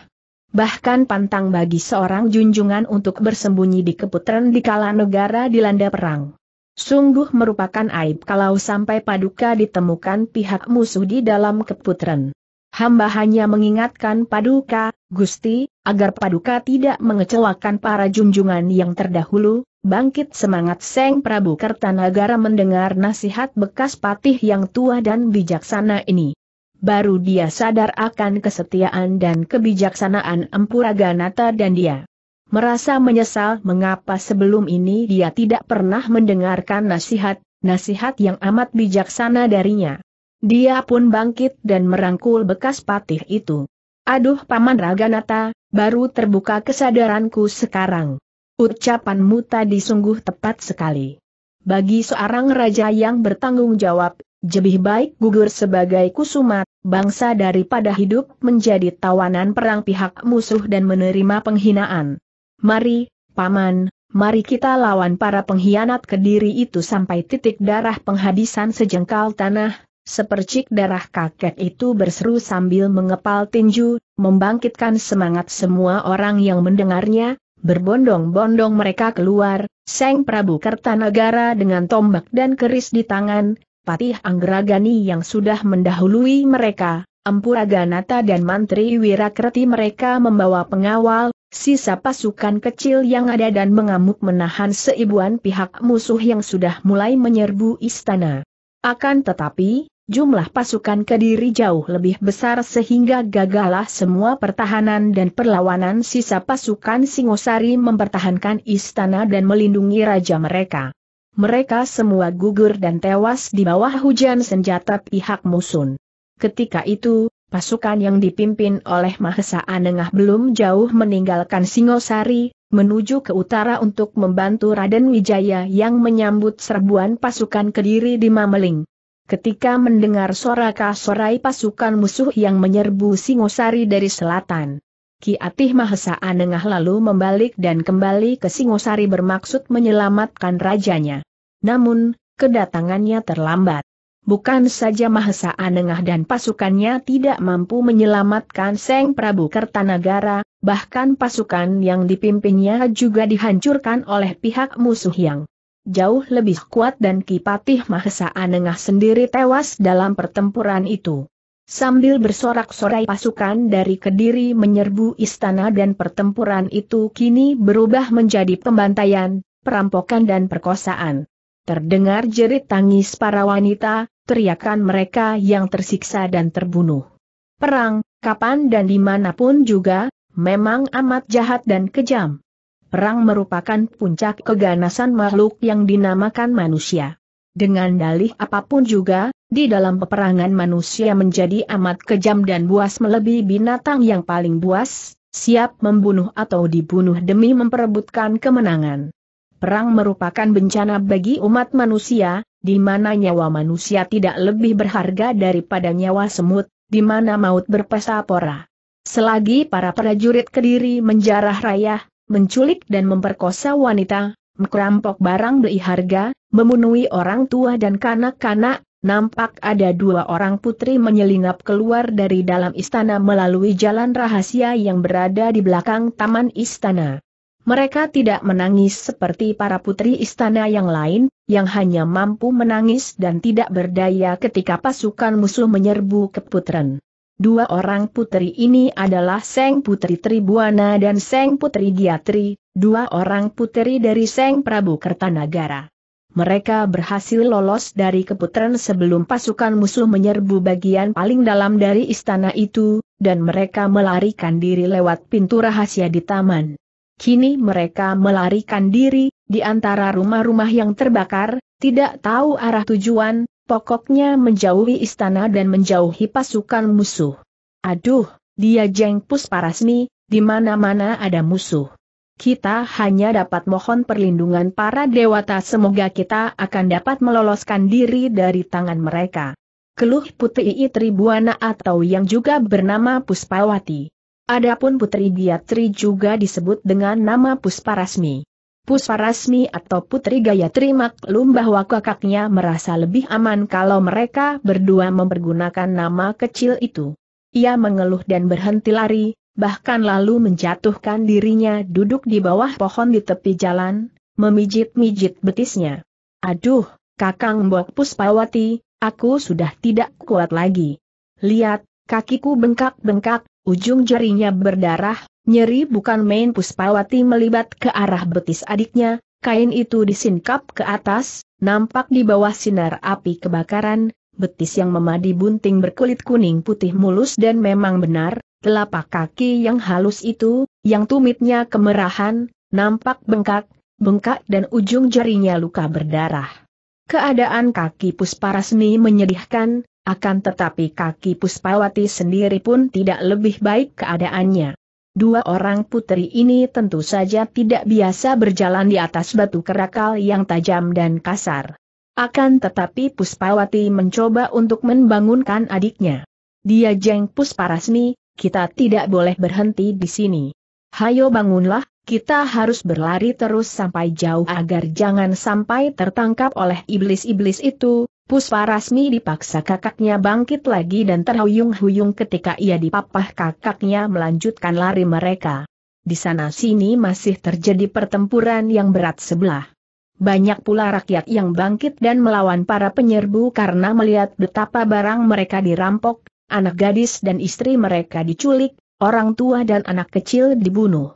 Bahkan pantang bagi seorang junjungan untuk bersembunyi di keputaran di kala negara dilanda perang. Sungguh merupakan aib kalau sampai paduka ditemukan pihak musuh di dalam keputren. Hamba hanya mengingatkan paduka, Gusti, agar paduka tidak mengecewakan para junjungan yang terdahulu, bangkit semangat Seng Prabu Kertanagara mendengar nasihat bekas patih yang tua dan bijaksana ini. Baru dia sadar akan kesetiaan dan kebijaksanaan Empuraganata dan dia merasa menyesal mengapa sebelum ini dia tidak pernah mendengarkan nasihat, nasihat yang amat bijaksana darinya. Dia pun bangkit dan merangkul bekas patih itu. Aduh Paman Raganata, baru terbuka kesadaranku sekarang. Ucapanmu tadi sungguh tepat sekali. Bagi seorang raja yang bertanggung jawab, Jebih baik gugur sebagai kusumat, bangsa daripada hidup menjadi tawanan perang pihak musuh dan menerima penghinaan. Mari, Paman, mari kita lawan para pengkhianat kediri itu sampai titik darah penghabisan sejengkal tanah, sepercik darah kakek itu berseru sambil mengepal tinju, membangkitkan semangat semua orang yang mendengarnya, berbondong-bondong mereka keluar, Seng Prabu Kertanegara dengan tombak dan keris di tangan, Patih Anggragani yang sudah mendahului mereka, Empuraganata dan Mantri Wirakreti mereka membawa pengawal, sisa pasukan kecil yang ada dan mengamuk menahan seibuan pihak musuh yang sudah mulai menyerbu istana. Akan tetapi, jumlah pasukan Kediri jauh lebih besar sehingga gagalah semua pertahanan dan perlawanan sisa pasukan Singosari mempertahankan istana dan melindungi raja mereka. Mereka semua gugur dan tewas di bawah hujan senjata pihak musuh. Ketika itu, pasukan yang dipimpin oleh Mahesa Anengah belum jauh meninggalkan Singosari, menuju ke utara untuk membantu Raden Wijaya yang menyambut serbuan pasukan Kediri di Mameling. Ketika mendengar soraka-sorai pasukan musuh yang menyerbu Singosari dari selatan, Ki Atih Mahesa Anengah lalu membalik dan kembali ke Singosari bermaksud menyelamatkan rajanya. Namun, kedatangannya terlambat bukan saja Mahesa Anengah dan pasukannya tidak mampu menyelamatkan Seng Prabu Kertanagara, bahkan pasukan yang dipimpinnya juga dihancurkan oleh pihak musuh yang jauh lebih kuat dan Kipatih Mahesa Anengah sendiri tewas dalam pertempuran itu. Sambil bersorak-sorai pasukan dari Kediri menyerbu istana dan pertempuran itu kini berubah menjadi pembantaian, perampokan dan perkosaan. Terdengar jerit tangis para wanita, teriakan mereka yang tersiksa dan terbunuh. Perang, kapan dan dimanapun juga, memang amat jahat dan kejam. Perang merupakan puncak keganasan makhluk yang dinamakan manusia. Dengan dalih apapun juga, di dalam peperangan manusia menjadi amat kejam dan buas melebihi binatang yang paling buas, siap membunuh atau dibunuh demi memperebutkan kemenangan. Perang merupakan bencana bagi umat manusia, di mana nyawa manusia tidak lebih berharga daripada nyawa semut, di mana maut berpesta pora. Selagi para prajurit kediri menjarah rayah, menculik dan memperkosa wanita, merampok barang dei harga, memenuhi orang tua dan kanak-kanak, nampak ada dua orang putri menyelinap keluar dari dalam istana melalui jalan rahasia yang berada di belakang taman istana. Mereka tidak menangis seperti para putri istana yang lain, yang hanya mampu menangis dan tidak berdaya ketika pasukan musuh menyerbu keputren. Dua orang putri ini adalah Seng Putri Tribuana dan Seng Putri Giatri, dua orang putri dari Seng Prabu Kertanagara. Mereka berhasil lolos dari keputren sebelum pasukan musuh menyerbu bagian paling dalam dari istana itu, dan mereka melarikan diri lewat pintu rahasia di taman. Kini mereka melarikan diri, di antara rumah-rumah yang terbakar, tidak tahu arah tujuan, pokoknya menjauhi istana dan menjauhi pasukan musuh. Aduh, dia jengpus parasmi, di mana-mana ada musuh. Kita hanya dapat mohon perlindungan para dewata semoga kita akan dapat meloloskan diri dari tangan mereka. Keluh Putri Itribuana atau yang juga bernama Puspawati. Adapun Putri Gayatri juga disebut dengan nama Pusparasmi. Pusparasmi atau Putri Gayatri maklum bahwa kakaknya merasa lebih aman kalau mereka berdua mempergunakan nama kecil itu. Ia mengeluh dan berhenti lari, bahkan lalu menjatuhkan dirinya duduk di bawah pohon di tepi jalan, memijit-mijit betisnya. Aduh, kakang Mbok Puspawati, aku sudah tidak kuat lagi. Lihat, kakiku bengkak-bengkak, ujung jarinya berdarah, nyeri bukan main Puspawati melibat ke arah betis adiknya, kain itu disingkap ke atas, nampak di bawah sinar api kebakaran, betis yang memadi bunting berkulit kuning putih mulus dan memang benar, telapak kaki yang halus itu, yang tumitnya kemerahan, nampak bengkak, bengkak dan ujung jarinya luka berdarah. Keadaan kaki Pusparasni menyedihkan, akan tetapi kaki Puspawati sendiri pun tidak lebih baik keadaannya. Dua orang putri ini tentu saja tidak biasa berjalan di atas batu kerakal yang tajam dan kasar. Akan tetapi Puspawati mencoba untuk membangunkan adiknya. Dia jeng Pusparasmi, kita tidak boleh berhenti di sini. Hayo bangunlah, kita harus berlari terus sampai jauh agar jangan sampai tertangkap oleh iblis-iblis itu, Puspa Rasmi dipaksa kakaknya bangkit lagi dan terhuyung-huyung ketika ia dipapah kakaknya melanjutkan lari mereka. Di sana-sini masih terjadi pertempuran yang berat sebelah. Banyak pula rakyat yang bangkit dan melawan para penyerbu karena melihat betapa barang mereka dirampok, anak gadis dan istri mereka diculik, orang tua dan anak kecil dibunuh.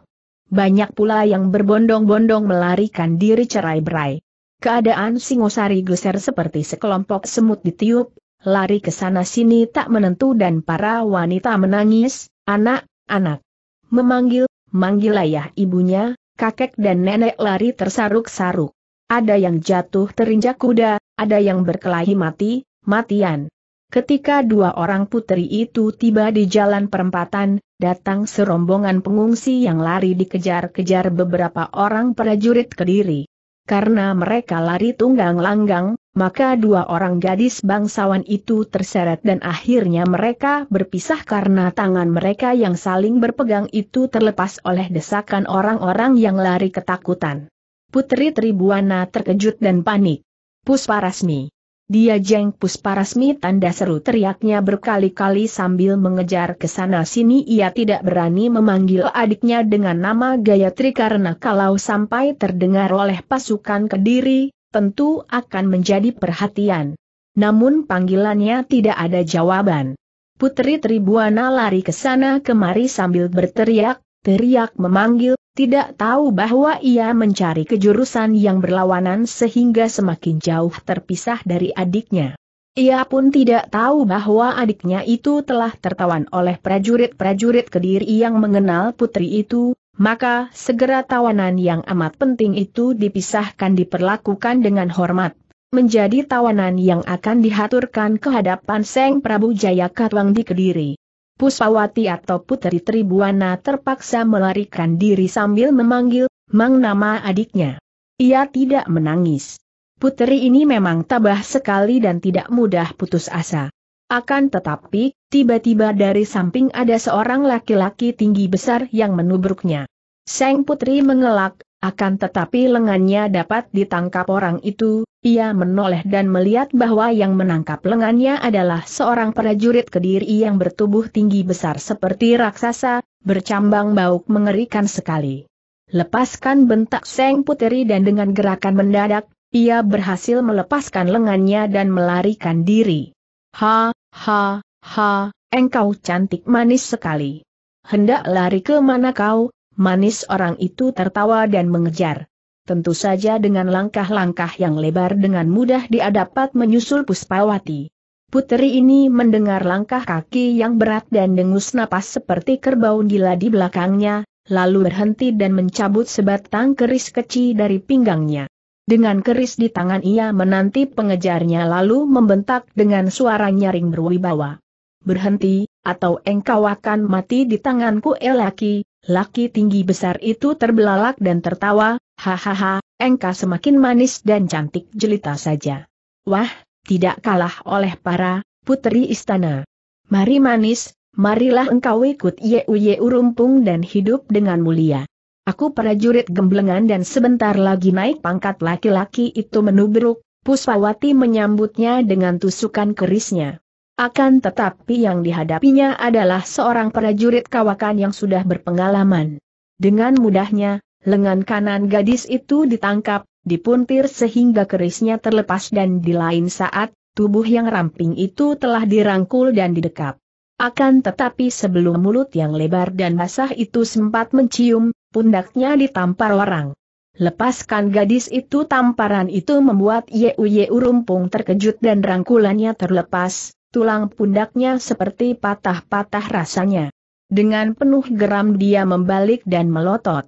Banyak pula yang berbondong-bondong melarikan diri cerai-berai. Keadaan Singosari geser seperti sekelompok semut ditiup, lari ke sana sini tak menentu dan para wanita menangis, anak, anak. Memanggil, manggil ayah ibunya, kakek dan nenek lari tersaruk-saruk. Ada yang jatuh terinjak kuda, ada yang berkelahi mati, matian. Ketika dua orang putri itu tiba di jalan perempatan, datang serombongan pengungsi yang lari dikejar-kejar beberapa orang prajurit kediri. Karena mereka lari tunggang langgang, maka dua orang gadis bangsawan itu terseret dan akhirnya mereka berpisah karena tangan mereka yang saling berpegang itu terlepas oleh desakan orang-orang yang lari ketakutan. Putri Tribuana terkejut dan panik. Pusparasmi. Dia jeng pusparasmi tanda seru teriaknya berkali-kali sambil mengejar ke sana sini ia tidak berani memanggil adiknya dengan nama Gayatri karena kalau sampai terdengar oleh pasukan kediri, tentu akan menjadi perhatian. Namun panggilannya tidak ada jawaban. Putri Tribuana lari ke sana kemari sambil berteriak, teriak memanggil, tidak tahu bahwa ia mencari kejurusan yang berlawanan sehingga semakin jauh terpisah dari adiknya. Ia pun tidak tahu bahwa adiknya itu telah tertawan oleh prajurit-prajurit Kediri yang mengenal putri itu, maka segera tawanan yang amat penting itu dipisahkan diperlakukan dengan hormat, menjadi tawanan yang akan dihaturkan ke hadapan Seng Prabu Jayakatwang di Kediri. Puspawati atau Putri Tribuana terpaksa melarikan diri sambil memanggil, mang nama adiknya. Ia tidak menangis. Putri ini memang tabah sekali dan tidak mudah putus asa. Akan tetapi, tiba-tiba dari samping ada seorang laki-laki tinggi besar yang menubruknya. Seng putri mengelak, akan tetapi lengannya dapat ditangkap orang itu, ia menoleh dan melihat bahwa yang menangkap lengannya adalah seorang prajurit kediri yang bertubuh tinggi besar seperti raksasa, bercambang bauk mengerikan sekali. Lepaskan bentak Seng Puteri dan dengan gerakan mendadak, ia berhasil melepaskan lengannya dan melarikan diri. Ha, ha, ha, engkau cantik manis sekali. Hendak lari ke mana kau, Manis orang itu tertawa dan mengejar. Tentu saja dengan langkah-langkah yang lebar dengan mudah dia dapat menyusul Puspawati. Putri ini mendengar langkah kaki yang berat dan dengus napas seperti kerbau gila di belakangnya, lalu berhenti dan mencabut sebatang keris kecil dari pinggangnya. Dengan keris di tangan ia menanti pengejarnya lalu membentak dengan suara nyaring berwibawa. Berhenti, atau engkau akan mati di tanganku elaki, Laki tinggi besar itu terbelalak dan tertawa, hahaha, engkau semakin manis dan cantik jelita saja. Wah, tidak kalah oleh para putri istana. Mari manis, marilah engkau ikut yeu urumpung dan hidup dengan mulia. Aku prajurit gemblengan dan sebentar lagi naik pangkat laki-laki itu menubruk, Puspawati menyambutnya dengan tusukan kerisnya. Akan tetapi yang dihadapinya adalah seorang prajurit kawakan yang sudah berpengalaman. Dengan mudahnya, lengan kanan gadis itu ditangkap, dipuntir sehingga kerisnya terlepas dan di lain saat, tubuh yang ramping itu telah dirangkul dan didekap. Akan tetapi sebelum mulut yang lebar dan basah itu sempat mencium, pundaknya ditampar orang. Lepaskan gadis itu tamparan itu membuat Yeu Yeu Rumpung terkejut dan rangkulannya terlepas, tulang pundaknya seperti patah-patah rasanya. Dengan penuh geram dia membalik dan melotot.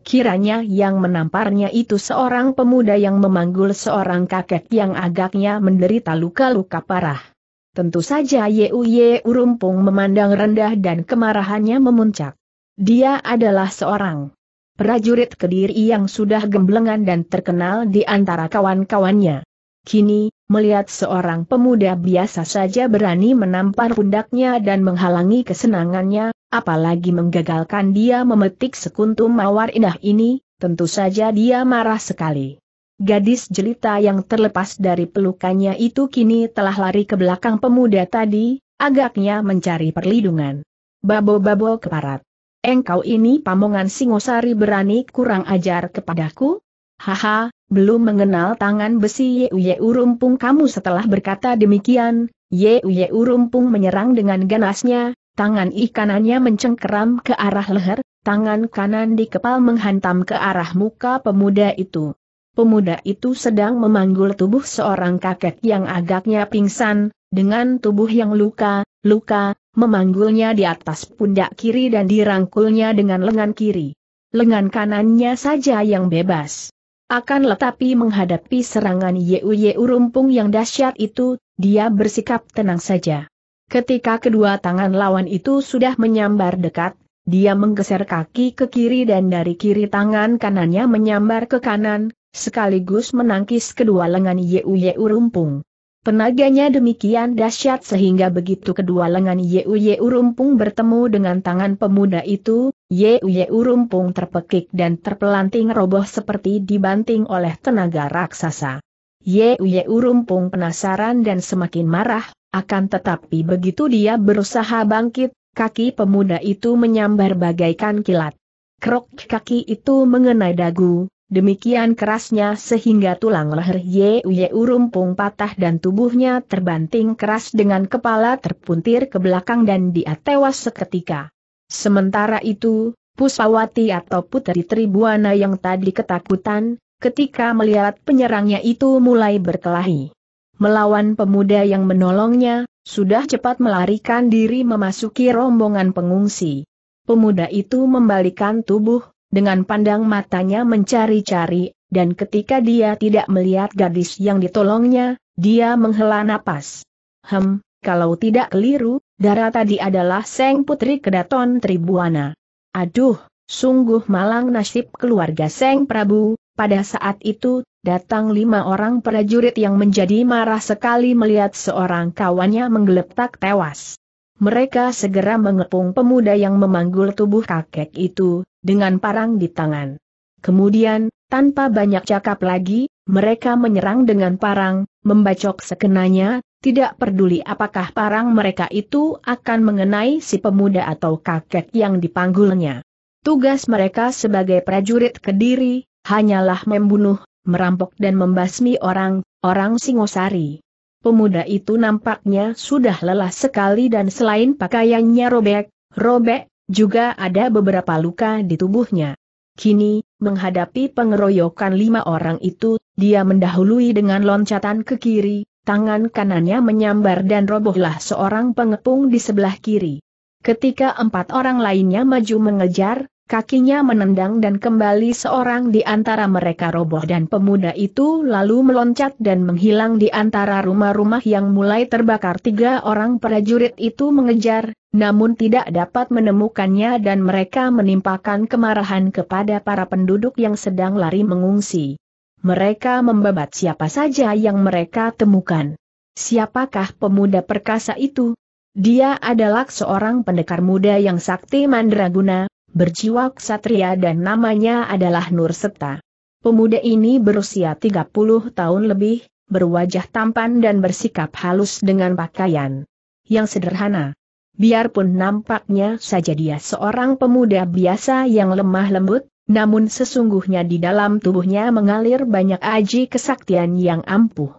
Kiranya yang menamparnya itu seorang pemuda yang memanggul seorang kakek yang agaknya menderita luka-luka parah. Tentu saja Yuye Urumpung memandang rendah dan kemarahannya memuncak. Dia adalah seorang prajurit kediri yang sudah gemblengan dan terkenal di antara kawan-kawannya. Kini, melihat seorang pemuda biasa saja berani menampar pundaknya dan menghalangi kesenangannya, apalagi menggagalkan dia memetik sekuntum mawar indah ini, tentu saja dia marah sekali. Gadis jelita yang terlepas dari pelukannya itu kini telah lari ke belakang pemuda tadi, agaknya mencari perlindungan. Babo-babo keparat. Engkau ini pamongan Singosari berani kurang ajar kepadaku? Haha, belum mengenal tangan besi Ye Uye Urumpung kamu setelah berkata demikian, Ye Uye Urumpung menyerang dengan ganasnya, tangan ikanannya mencengkeram ke arah leher, tangan kanan di kepal menghantam ke arah muka pemuda itu. Pemuda itu sedang memanggul tubuh seorang kakek yang agaknya pingsan, dengan tubuh yang luka, luka, memanggulnya di atas pundak kiri dan dirangkulnya dengan lengan kiri. Lengan kanannya saja yang bebas. Akan tetapi menghadapi serangan Yeu Yeu rumpung yang dahsyat itu, dia bersikap tenang saja. Ketika kedua tangan lawan itu sudah menyambar dekat, dia menggeser kaki ke kiri dan dari kiri tangan kanannya menyambar ke kanan, sekaligus menangkis kedua lengan Yeu Yeu rumpung. Penaganya demikian dahsyat sehingga begitu kedua lengan Yeu Yeu rumpung bertemu dengan tangan pemuda itu, Yeye Urumpung terpekik dan terpelanting roboh seperti dibanting oleh tenaga raksasa. Yeye Urumpung penasaran dan semakin marah, akan tetapi begitu dia berusaha bangkit, kaki pemuda itu menyambar bagaikan kilat. Krok kaki itu mengenai dagu, demikian kerasnya sehingga tulang leher Yeye Urumpung patah dan tubuhnya terbanting keras dengan kepala terpuntir ke belakang dan dia tewas seketika. Sementara itu, Pusawati atau Putri Tribuana yang tadi ketakutan, ketika melihat penyerangnya itu mulai berkelahi. Melawan pemuda yang menolongnya, sudah cepat melarikan diri memasuki rombongan pengungsi. Pemuda itu membalikan tubuh, dengan pandang matanya mencari-cari, dan ketika dia tidak melihat gadis yang ditolongnya, dia menghela napas. Hem, kalau tidak keliru, darah tadi adalah Seng Putri Kedaton Tribuana. Aduh, sungguh malang nasib keluarga Seng Prabu, pada saat itu, datang lima orang prajurit yang menjadi marah sekali melihat seorang kawannya menggeletak tewas. Mereka segera mengepung pemuda yang memanggul tubuh kakek itu, dengan parang di tangan. Kemudian, tanpa banyak cakap lagi, mereka menyerang dengan parang, membacok sekenanya, tidak peduli apakah parang mereka itu akan mengenai si pemuda atau kakek yang dipanggulnya. Tugas mereka sebagai prajurit kediri, hanyalah membunuh, merampok dan membasmi orang, orang Singosari. Pemuda itu nampaknya sudah lelah sekali dan selain pakaiannya robek, robek, juga ada beberapa luka di tubuhnya. Kini, menghadapi pengeroyokan lima orang itu, dia mendahului dengan loncatan ke kiri, tangan kanannya menyambar dan robohlah seorang pengepung di sebelah kiri. Ketika empat orang lainnya maju mengejar, kakinya menendang dan kembali seorang di antara mereka roboh dan pemuda itu lalu meloncat dan menghilang di antara rumah-rumah yang mulai terbakar. Tiga orang prajurit itu mengejar, namun tidak dapat menemukannya dan mereka menimpakan kemarahan kepada para penduduk yang sedang lari mengungsi mereka membabat siapa saja yang mereka temukan. Siapakah pemuda perkasa itu? Dia adalah seorang pendekar muda yang sakti mandraguna, berjiwa ksatria dan namanya adalah Nur Serta. Pemuda ini berusia 30 tahun lebih, berwajah tampan dan bersikap halus dengan pakaian yang sederhana. Biarpun nampaknya saja dia seorang pemuda biasa yang lemah lembut, namun sesungguhnya di dalam tubuhnya mengalir banyak aji kesaktian yang ampuh.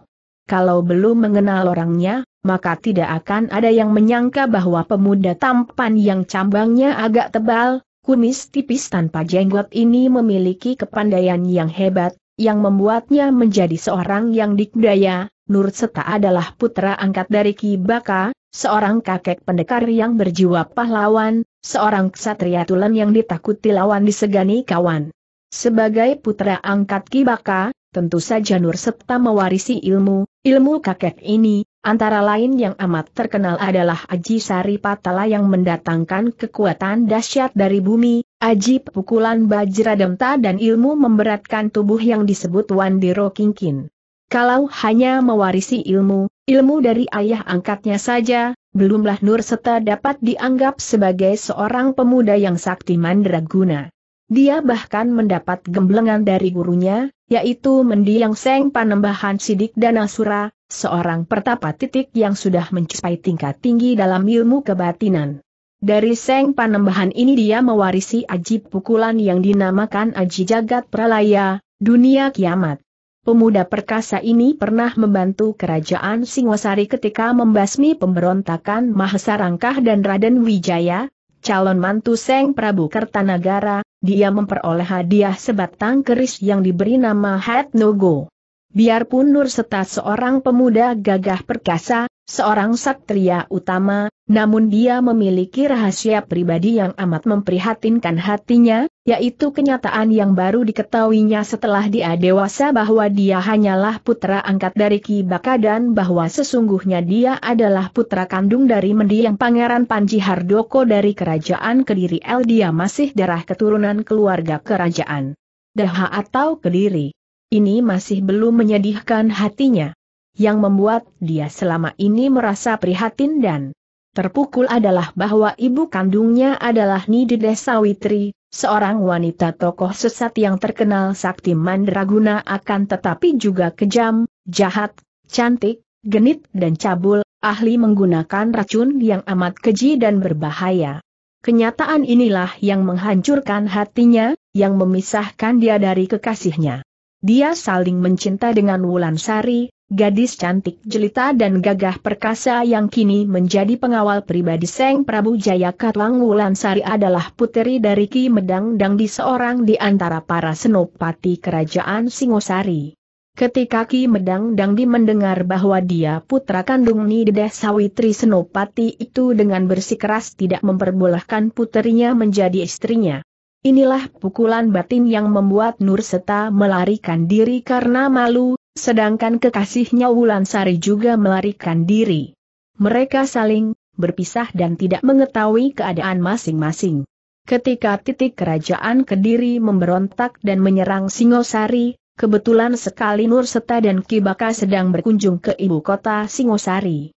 Kalau belum mengenal orangnya, maka tidak akan ada yang menyangka bahwa pemuda tampan yang cambangnya agak tebal, kumis tipis tanpa jenggot ini memiliki kepandaian yang hebat, yang membuatnya menjadi seorang yang dikdaya, Nur Seta adalah putra angkat dari Ki Baka, seorang kakek pendekar yang berjiwa pahlawan, Seorang ksatria tulen yang ditakuti lawan disegani kawan. Sebagai putra angkat Kibaka, tentu saja Nur Septa mewarisi ilmu, ilmu kakek ini, antara lain yang amat terkenal adalah Aji Sari Patala yang mendatangkan kekuatan dahsyat dari bumi, Aji pukulan Bajra Demta dan ilmu memberatkan tubuh yang disebut Wandiro Kingkin. Kalau hanya mewarisi ilmu, ilmu dari ayah angkatnya saja, belumlah Nur Seta dapat dianggap sebagai seorang pemuda yang sakti mandraguna. Dia bahkan mendapat gemblengan dari gurunya, yaitu mendiang Seng Panembahan Sidik Danasura, seorang pertapa titik yang sudah mencapai tingkat tinggi dalam ilmu kebatinan. Dari Seng Panembahan ini dia mewarisi ajib pukulan yang dinamakan aji jagat pralaya, dunia kiamat. Pemuda perkasa ini pernah membantu kerajaan Singosari ketika membasmi pemberontakan Mahasarangkah dan Raden Wijaya, calon mantu Seng Prabu Kertanagara, dia memperoleh hadiah sebatang keris yang diberi nama Het Nogo. Biarpun Nur Seta seorang pemuda gagah perkasa, seorang satria utama, namun dia memiliki rahasia pribadi yang amat memprihatinkan hatinya, yaitu kenyataan yang baru diketahuinya setelah dia dewasa bahwa dia hanyalah putra angkat dari Ki Baka dan bahwa sesungguhnya dia adalah putra kandung dari mendiang Pangeran Panji Hardoko dari Kerajaan Kediri El dia masih darah keturunan keluarga kerajaan. Daha atau Kediri. Ini masih belum menyedihkan hatinya. Yang membuat dia selama ini merasa prihatin dan terpukul adalah bahwa ibu kandungnya adalah Nidide Sawitri, seorang wanita tokoh sesat yang terkenal sakti mandraguna akan tetapi juga kejam, jahat, cantik, genit dan cabul, ahli menggunakan racun yang amat keji dan berbahaya. Kenyataan inilah yang menghancurkan hatinya, yang memisahkan dia dari kekasihnya. Dia saling mencinta dengan Wulan Sari, gadis cantik jelita dan gagah perkasa yang kini menjadi pengawal pribadi Seng Prabu Jayakatwang Sari adalah puteri dari Ki Medang Dangdi seorang di antara para senopati kerajaan Singosari. Ketika Ki Medang Dangdi mendengar bahwa dia putra kandung Nideh Sawitri Senopati itu dengan bersikeras tidak memperbolehkan puterinya menjadi istrinya. Inilah pukulan batin yang membuat Nur Seta melarikan diri karena malu, sedangkan kekasihnya Sari juga melarikan diri. Mereka saling berpisah dan tidak mengetahui keadaan masing-masing. Ketika titik kerajaan Kediri memberontak dan menyerang Singosari, kebetulan sekali Nur Seta dan Kibaka sedang berkunjung ke ibu kota Singosari.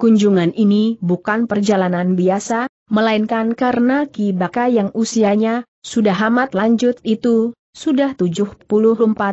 Kunjungan ini bukan perjalanan biasa, melainkan karena Kibaka yang usianya sudah amat lanjut itu, sudah 74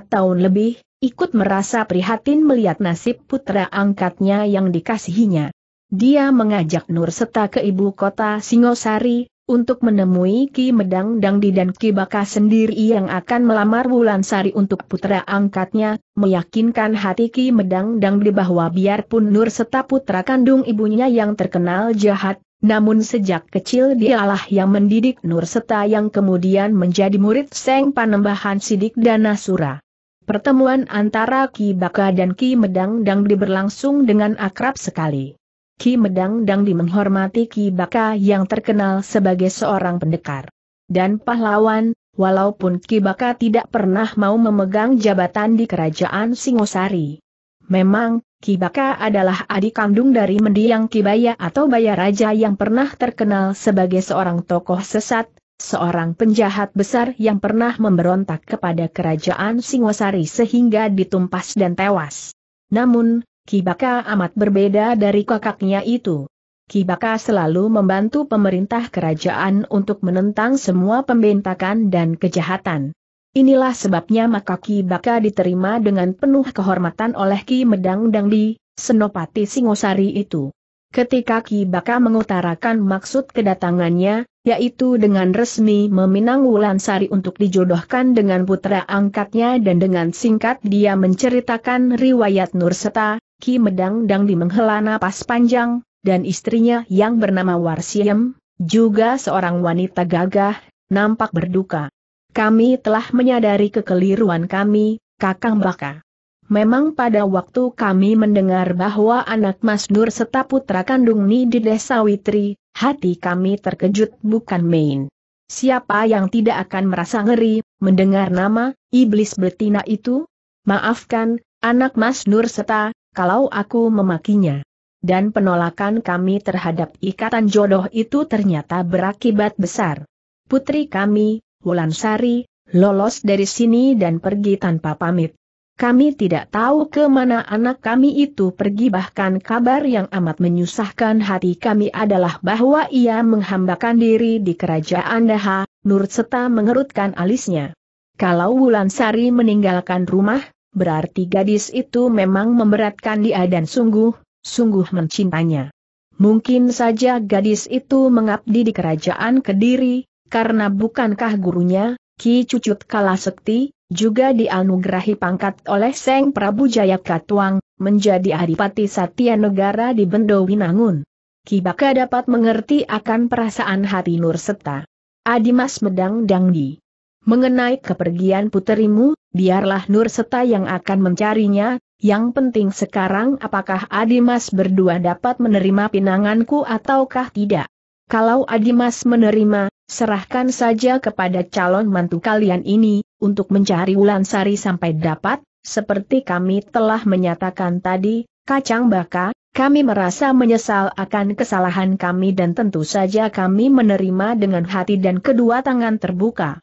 tahun lebih, ikut merasa prihatin melihat nasib putra angkatnya yang dikasihinya. Dia mengajak Nur Seta ke ibu kota Singosari, untuk menemui Ki Medang Dangdi dan Ki Baka sendiri yang akan melamar Wulansari untuk putra angkatnya, meyakinkan hati Ki Medang Dangdi bahwa biarpun Nur Seta putra kandung ibunya yang terkenal jahat, namun sejak kecil dialah yang mendidik Nur Seta yang kemudian menjadi murid Seng Panembahan Sidik dan Nasura. Pertemuan antara Ki Baka dan Ki Medang Dangdi berlangsung dengan akrab sekali. Ki Medang Dangdi menghormati Ki Baka yang terkenal sebagai seorang pendekar dan pahlawan, walaupun Ki Baka tidak pernah mau memegang jabatan di kerajaan Singosari. Memang, Kibaka adalah adik kandung dari mendiang Kibaya atau Baya Raja yang pernah terkenal sebagai seorang tokoh sesat, seorang penjahat besar yang pernah memberontak kepada kerajaan Singosari sehingga ditumpas dan tewas. Namun, Kibaka amat berbeda dari kakaknya itu. Kibaka selalu membantu pemerintah kerajaan untuk menentang semua pembentakan dan kejahatan. Inilah sebabnya maka Ki Baka diterima dengan penuh kehormatan oleh Ki Medang Dangdi, Senopati Singosari itu. Ketika Ki Baka mengutarakan maksud kedatangannya, yaitu dengan resmi meminang Wulansari untuk dijodohkan dengan putra angkatnya dan dengan singkat dia menceritakan riwayat Nurseta, Ki Medang Dangdi menghela napas panjang, dan istrinya yang bernama Warsiem, juga seorang wanita gagah, nampak berduka. Kami telah menyadari kekeliruan kami, Kakang Baka. Memang pada waktu kami mendengar bahwa anak Mas Nur serta putra kandung ini di Desa Witri, hati kami terkejut bukan main. Siapa yang tidak akan merasa ngeri, mendengar nama, iblis betina itu? Maafkan, anak Mas Nur serta, kalau aku memakinya. Dan penolakan kami terhadap ikatan jodoh itu ternyata berakibat besar. Putri kami, Wulan Sari lolos dari sini dan pergi tanpa pamit. Kami tidak tahu kemana anak kami itu pergi bahkan kabar yang amat menyusahkan hati kami adalah bahwa ia menghambakan diri di kerajaan Daha, Nur Seta mengerutkan alisnya. Kalau Wulan Sari meninggalkan rumah, berarti gadis itu memang memberatkan dia dan sungguh, sungguh mencintanya. Mungkin saja gadis itu mengabdi di kerajaan Kediri, karena bukankah gurunya, Ki Cucut Kalasekti, juga dianugerahi pangkat oleh Seng Prabu Jayakatwang, menjadi Adipati Satya Negara di Bendowinangun. Ki Baka dapat mengerti akan perasaan hati Nur Seta. Adimas Medang Dangdi. Mengenai kepergian puterimu, biarlah Nur Seta yang akan mencarinya, yang penting sekarang apakah Adimas berdua dapat menerima pinanganku ataukah tidak. Kalau Adimas menerima, serahkan saja kepada calon mantu kalian ini, untuk mencari sari sampai dapat, seperti kami telah menyatakan tadi, kacang baka, kami merasa menyesal akan kesalahan kami dan tentu saja kami menerima dengan hati dan kedua tangan terbuka.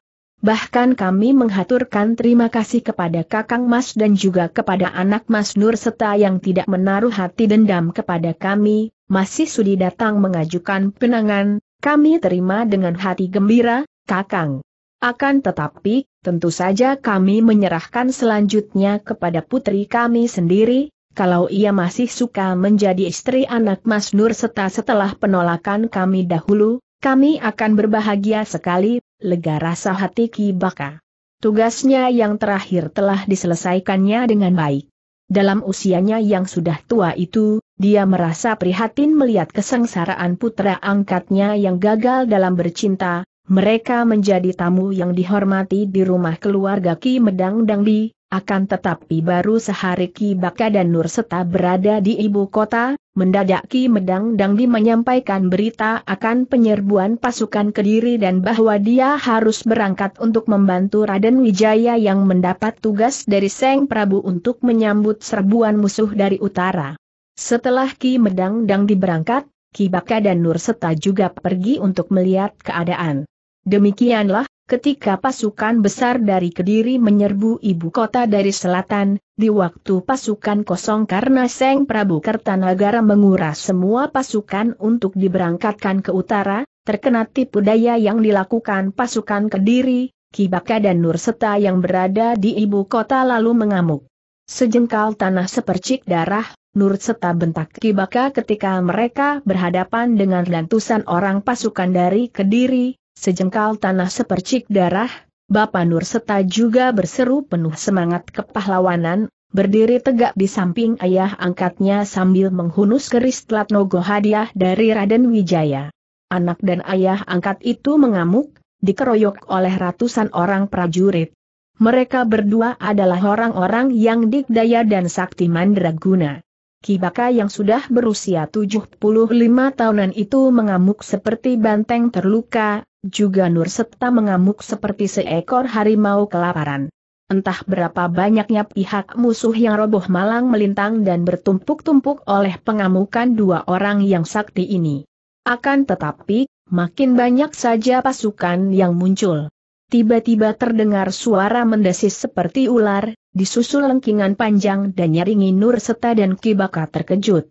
Bahkan kami menghaturkan terima kasih kepada Kakang Mas dan juga kepada anak Mas Nur serta yang tidak menaruh hati dendam kepada kami, masih sudi datang mengajukan penangan, kami terima dengan hati gembira, Kakang. Akan tetapi, tentu saja kami menyerahkan selanjutnya kepada putri kami sendiri, kalau ia masih suka menjadi istri anak Mas Nur serta setelah penolakan kami dahulu, kami akan berbahagia sekali lega rasa hati Ki Baka. Tugasnya yang terakhir telah diselesaikannya dengan baik. Dalam usianya yang sudah tua itu, dia merasa prihatin melihat kesengsaraan putra angkatnya yang gagal dalam bercinta, mereka menjadi tamu yang dihormati di rumah keluarga Ki Medang Dangdi, akan tetapi baru sehari Ki Baka dan Nur Seta berada di ibu kota, mendadak Ki Medang Dangdi menyampaikan berita akan penyerbuan pasukan Kediri dan bahwa dia harus berangkat untuk membantu Raden Wijaya yang mendapat tugas dari Seng Prabu untuk menyambut serbuan musuh dari utara. Setelah Ki Medang Dangdi berangkat, Ki Baka dan Nur Seta juga pergi untuk melihat keadaan. Demikianlah, ketika pasukan besar dari Kediri menyerbu ibu kota dari selatan, di waktu pasukan kosong karena Seng Prabu Kertanagara menguras semua pasukan untuk diberangkatkan ke utara, terkena tipu daya yang dilakukan pasukan Kediri, Kibaka dan Nurseta yang berada di ibu kota lalu mengamuk. Sejengkal tanah sepercik darah, Nurseta bentak Kibaka ketika mereka berhadapan dengan lantusan orang pasukan dari Kediri, Sejengkal tanah sepercik darah, Bapak Nur serta juga berseru penuh semangat kepahlawanan, berdiri tegak di samping ayah angkatnya sambil menghunus keris Tlatnogo hadiah dari Raden Wijaya. Anak dan ayah angkat itu mengamuk, dikeroyok oleh ratusan orang prajurit. Mereka berdua adalah orang-orang yang dikdaya dan sakti mandraguna. Kibaka yang sudah berusia 75 tahunan itu mengamuk seperti banteng terluka, juga nur serta mengamuk seperti seekor harimau kelaparan. Entah berapa banyaknya pihak musuh yang roboh malang melintang dan bertumpuk-tumpuk oleh pengamukan dua orang yang sakti ini. Akan tetapi, makin banyak saja pasukan yang muncul. Tiba-tiba terdengar suara mendesis seperti ular, disusul lengkingan panjang dan nyaringi Nur Seta dan Kibaka terkejut.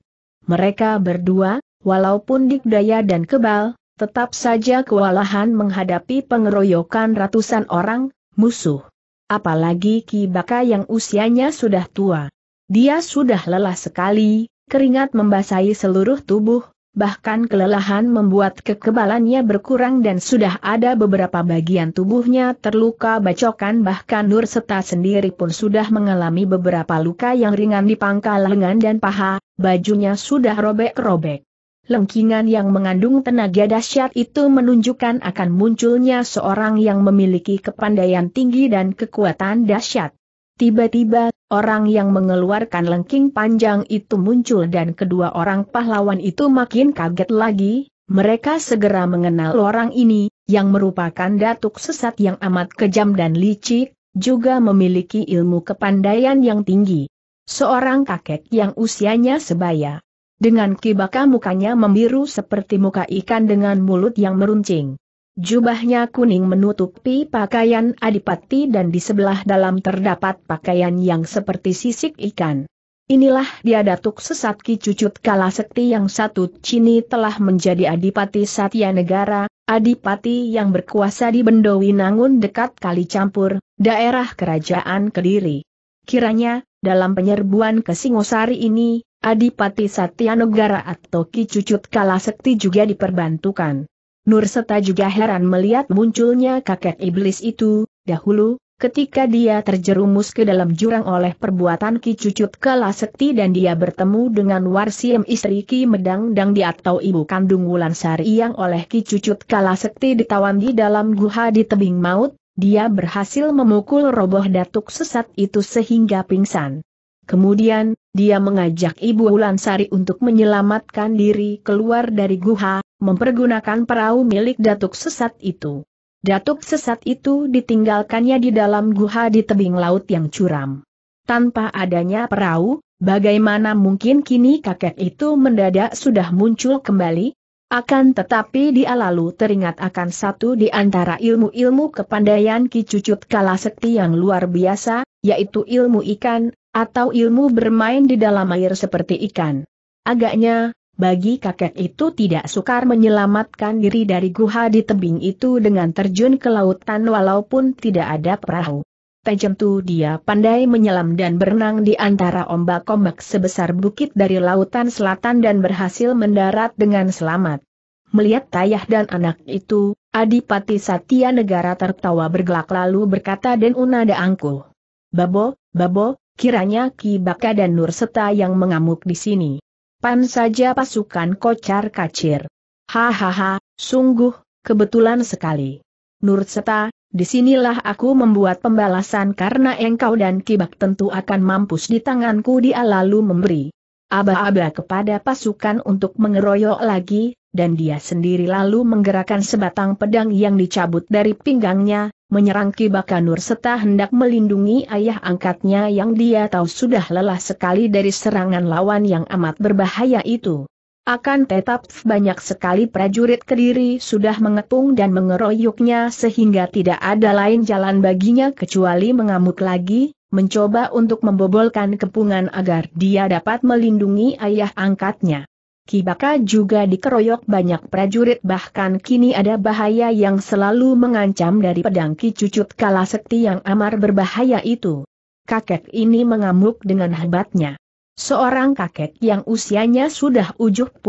Mereka berdua, walaupun dikdaya dan kebal, tetap saja kewalahan menghadapi pengeroyokan ratusan orang, musuh. Apalagi Ki Baka yang usianya sudah tua. Dia sudah lelah sekali, keringat membasahi seluruh tubuh, bahkan kelelahan membuat kekebalannya berkurang dan sudah ada beberapa bagian tubuhnya terluka bacokan bahkan Nur Seta sendiri pun sudah mengalami beberapa luka yang ringan di pangkal lengan dan paha, bajunya sudah robek-robek. Lengkingan yang mengandung tenaga dahsyat itu menunjukkan akan munculnya seorang yang memiliki kepandaian tinggi dan kekuatan dahsyat. Tiba-tiba, orang yang mengeluarkan lengking panjang itu muncul dan kedua orang pahlawan itu makin kaget lagi, mereka segera mengenal orang ini, yang merupakan datuk sesat yang amat kejam dan licik, juga memiliki ilmu kepandaian yang tinggi. Seorang kakek yang usianya sebaya dengan kibaka mukanya membiru seperti muka ikan dengan mulut yang meruncing. Jubahnya kuning menutupi pakaian adipati dan di sebelah dalam terdapat pakaian yang seperti sisik ikan. Inilah dia datuk sesat Ki Cucut Kala sekti yang satu Cini telah menjadi Adipati Satya Negara, Adipati yang berkuasa di Bendowi Nangun dekat Kali Campur, daerah kerajaan Kediri. Kiranya, dalam penyerbuan ke Singosari ini, Adipati Satyanegara atau Ki Cucut Kalasekti juga diperbantukan. Nurseta juga heran melihat munculnya kakek iblis itu, dahulu, ketika dia terjerumus ke dalam jurang oleh perbuatan Ki Cucut Kalasekti dan dia bertemu dengan Warsiem istri Ki Medang dang di atau ibu kandung Wulan Sari yang oleh Ki Cucut Kalasekti ditawan di dalam guha di tebing maut, dia berhasil memukul roboh datuk sesat itu sehingga pingsan. Kemudian, dia mengajak Ibu Ulansari untuk menyelamatkan diri keluar dari guha, mempergunakan perahu milik datuk sesat itu. Datuk sesat itu ditinggalkannya di dalam guha di tebing laut yang curam. Tanpa adanya perahu, bagaimana mungkin kini kakek itu mendadak sudah muncul kembali? Akan tetapi dia lalu teringat akan satu di antara ilmu-ilmu kepandaian Ki Cucut Kalasekti yang luar biasa, yaitu ilmu ikan, atau ilmu bermain di dalam air seperti ikan. Agaknya, bagi kakek itu tidak sukar menyelamatkan diri dari guha di tebing itu dengan terjun ke lautan walaupun tidak ada perahu. Tajam tu dia pandai menyelam dan berenang di antara ombak-ombak sebesar bukit dari lautan selatan dan berhasil mendarat dengan selamat. Melihat tayah dan anak itu, Adipati Satya Negara tertawa bergelak lalu berkata dan unada angkuh. Babo, Babo, Kiranya Ki Baka dan Nur Seta yang mengamuk di sini. Pan saja pasukan kocar kacir. Hahaha, sungguh, kebetulan sekali. Nur Seta, disinilah aku membuat pembalasan karena engkau dan Ki Bak tentu akan mampus di tanganku dia lalu memberi aba-aba kepada pasukan untuk mengeroyok lagi, dan dia sendiri lalu menggerakkan sebatang pedang yang dicabut dari pinggangnya, menyerang Ki Bakanur serta hendak melindungi ayah angkatnya yang dia tahu sudah lelah sekali dari serangan lawan yang amat berbahaya itu. Akan tetap banyak sekali prajurit Kediri sudah mengepung dan mengeroyoknya sehingga tidak ada lain jalan baginya kecuali mengamuk lagi, mencoba untuk membobolkan kepungan agar dia dapat melindungi ayah angkatnya. Kibaka juga dikeroyok banyak prajurit bahkan kini ada bahaya yang selalu mengancam dari pedang Kicucut Kala Seti yang amar berbahaya itu. Kakek ini mengamuk dengan hebatnya. Seorang kakek yang usianya sudah 74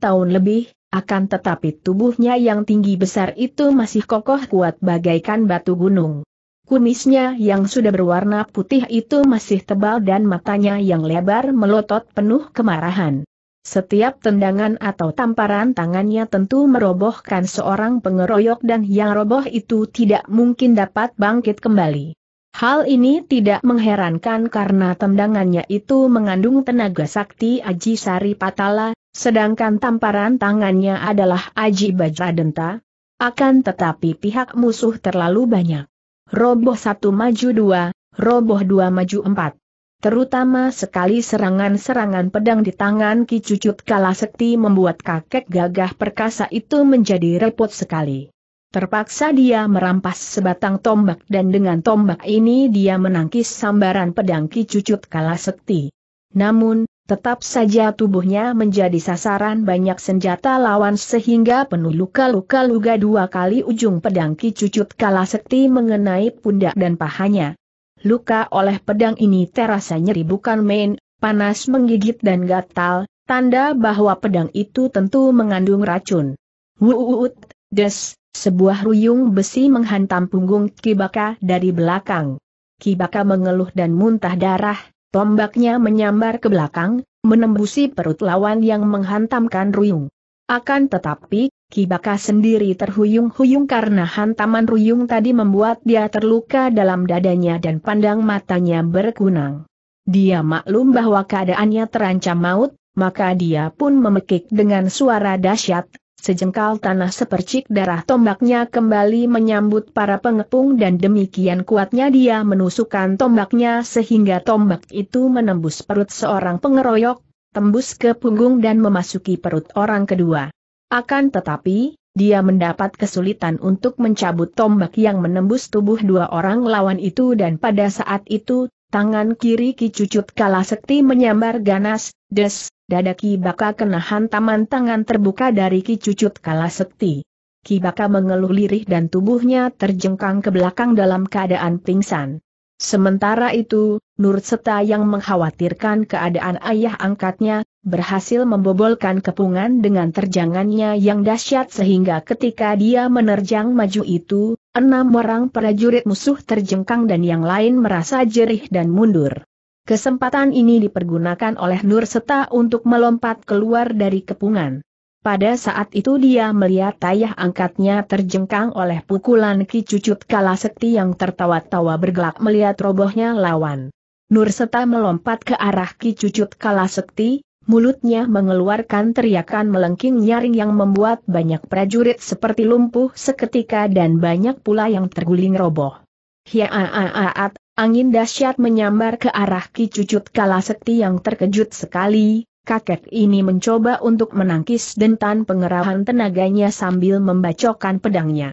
tahun lebih, akan tetapi tubuhnya yang tinggi besar itu masih kokoh kuat bagaikan batu gunung. Kumisnya yang sudah berwarna putih itu masih tebal dan matanya yang lebar melotot penuh kemarahan. Setiap tendangan atau tamparan tangannya tentu merobohkan seorang pengeroyok dan yang roboh itu tidak mungkin dapat bangkit kembali. Hal ini tidak mengherankan karena tendangannya itu mengandung tenaga sakti Aji Sari Patala, sedangkan tamparan tangannya adalah Aji Bajradenta. Akan tetapi pihak musuh terlalu banyak. Roboh satu maju dua, roboh dua maju empat. Terutama sekali serangan-serangan pedang di tangan Ki Cucut Kalasekti membuat kakek gagah perkasa itu menjadi repot sekali. Terpaksa dia merampas sebatang tombak dan dengan tombak ini dia menangkis sambaran pedang Ki Cucut Kalasekti. Namun, tetap saja tubuhnya menjadi sasaran banyak senjata lawan sehingga penuh luka-luka luka dua kali ujung pedang Ki Cucut Kalasekti mengenai pundak dan pahanya. Luka oleh pedang ini terasa nyeri bukan main, panas menggigit dan gatal, tanda bahwa pedang itu tentu mengandung racun. Wuut, des, sebuah ruyung besi menghantam punggung Kibaka dari belakang. Kibaka mengeluh dan muntah darah, tombaknya menyambar ke belakang, menembusi perut lawan yang menghantamkan ruyung. Akan tetapi, Kibaka sendiri terhuyung-huyung karena hantaman ruyung tadi membuat dia terluka dalam dadanya dan pandang matanya berkunang. Dia maklum bahwa keadaannya terancam maut, maka dia pun memekik dengan suara dahsyat. Sejengkal tanah sepercik darah tombaknya kembali menyambut para pengepung dan demikian kuatnya dia menusukkan tombaknya sehingga tombak itu menembus perut seorang pengeroyok, tembus ke punggung dan memasuki perut orang kedua. Akan tetapi, dia mendapat kesulitan untuk mencabut tombak yang menembus tubuh dua orang lawan itu dan pada saat itu, tangan kiri Ki Cucut Kala sekti menyambar ganas, des, dada Ki Baka kena hantaman tangan terbuka dari Ki Cucut Kala sekti. Ki Baka mengeluh lirih dan tubuhnya terjengkang ke belakang dalam keadaan pingsan. Sementara itu, Nur Seta yang mengkhawatirkan keadaan ayah angkatnya, berhasil membobolkan kepungan dengan terjangannya yang dahsyat sehingga ketika dia menerjang maju itu, enam orang prajurit musuh terjengkang dan yang lain merasa jerih dan mundur. Kesempatan ini dipergunakan oleh Nur Seta untuk melompat keluar dari kepungan. Pada saat itu dia melihat tayah angkatnya terjengkang oleh pukulan Ki Cucut Kalasekti yang tertawa-tawa bergelak melihat robohnya lawan. Nur Seta melompat ke arah Ki Cucut Kalasekti, mulutnya mengeluarkan teriakan melengking nyaring yang membuat banyak prajurit seperti lumpuh seketika dan banyak pula yang terguling roboh. Hiaaat, angin dahsyat menyambar ke arah Ki Cucut Kalasekti yang terkejut sekali, kakek ini mencoba untuk menangkis dentan pengerahan tenaganya sambil membacokkan pedangnya.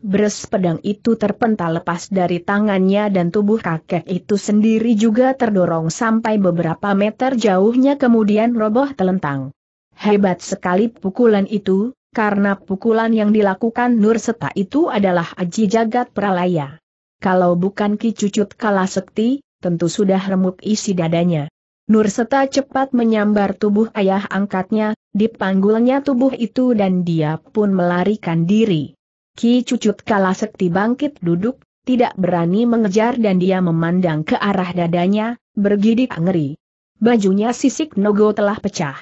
Beres pedang itu terpental lepas dari tangannya dan tubuh kakek itu sendiri juga terdorong sampai beberapa meter jauhnya kemudian roboh telentang. Hebat sekali pukulan itu, karena pukulan yang dilakukan Nur Seta itu adalah aji jagat pralaya. Kalau bukan Ki Cucut Kala Sekti, tentu sudah remuk isi dadanya. Nur Seta cepat menyambar tubuh ayah angkatnya, dipanggulnya tubuh itu dan dia pun melarikan diri. Ki Cucut kalah sekti bangkit duduk, tidak berani mengejar dan dia memandang ke arah dadanya, bergidik ngeri. Bajunya sisik nogo telah pecah.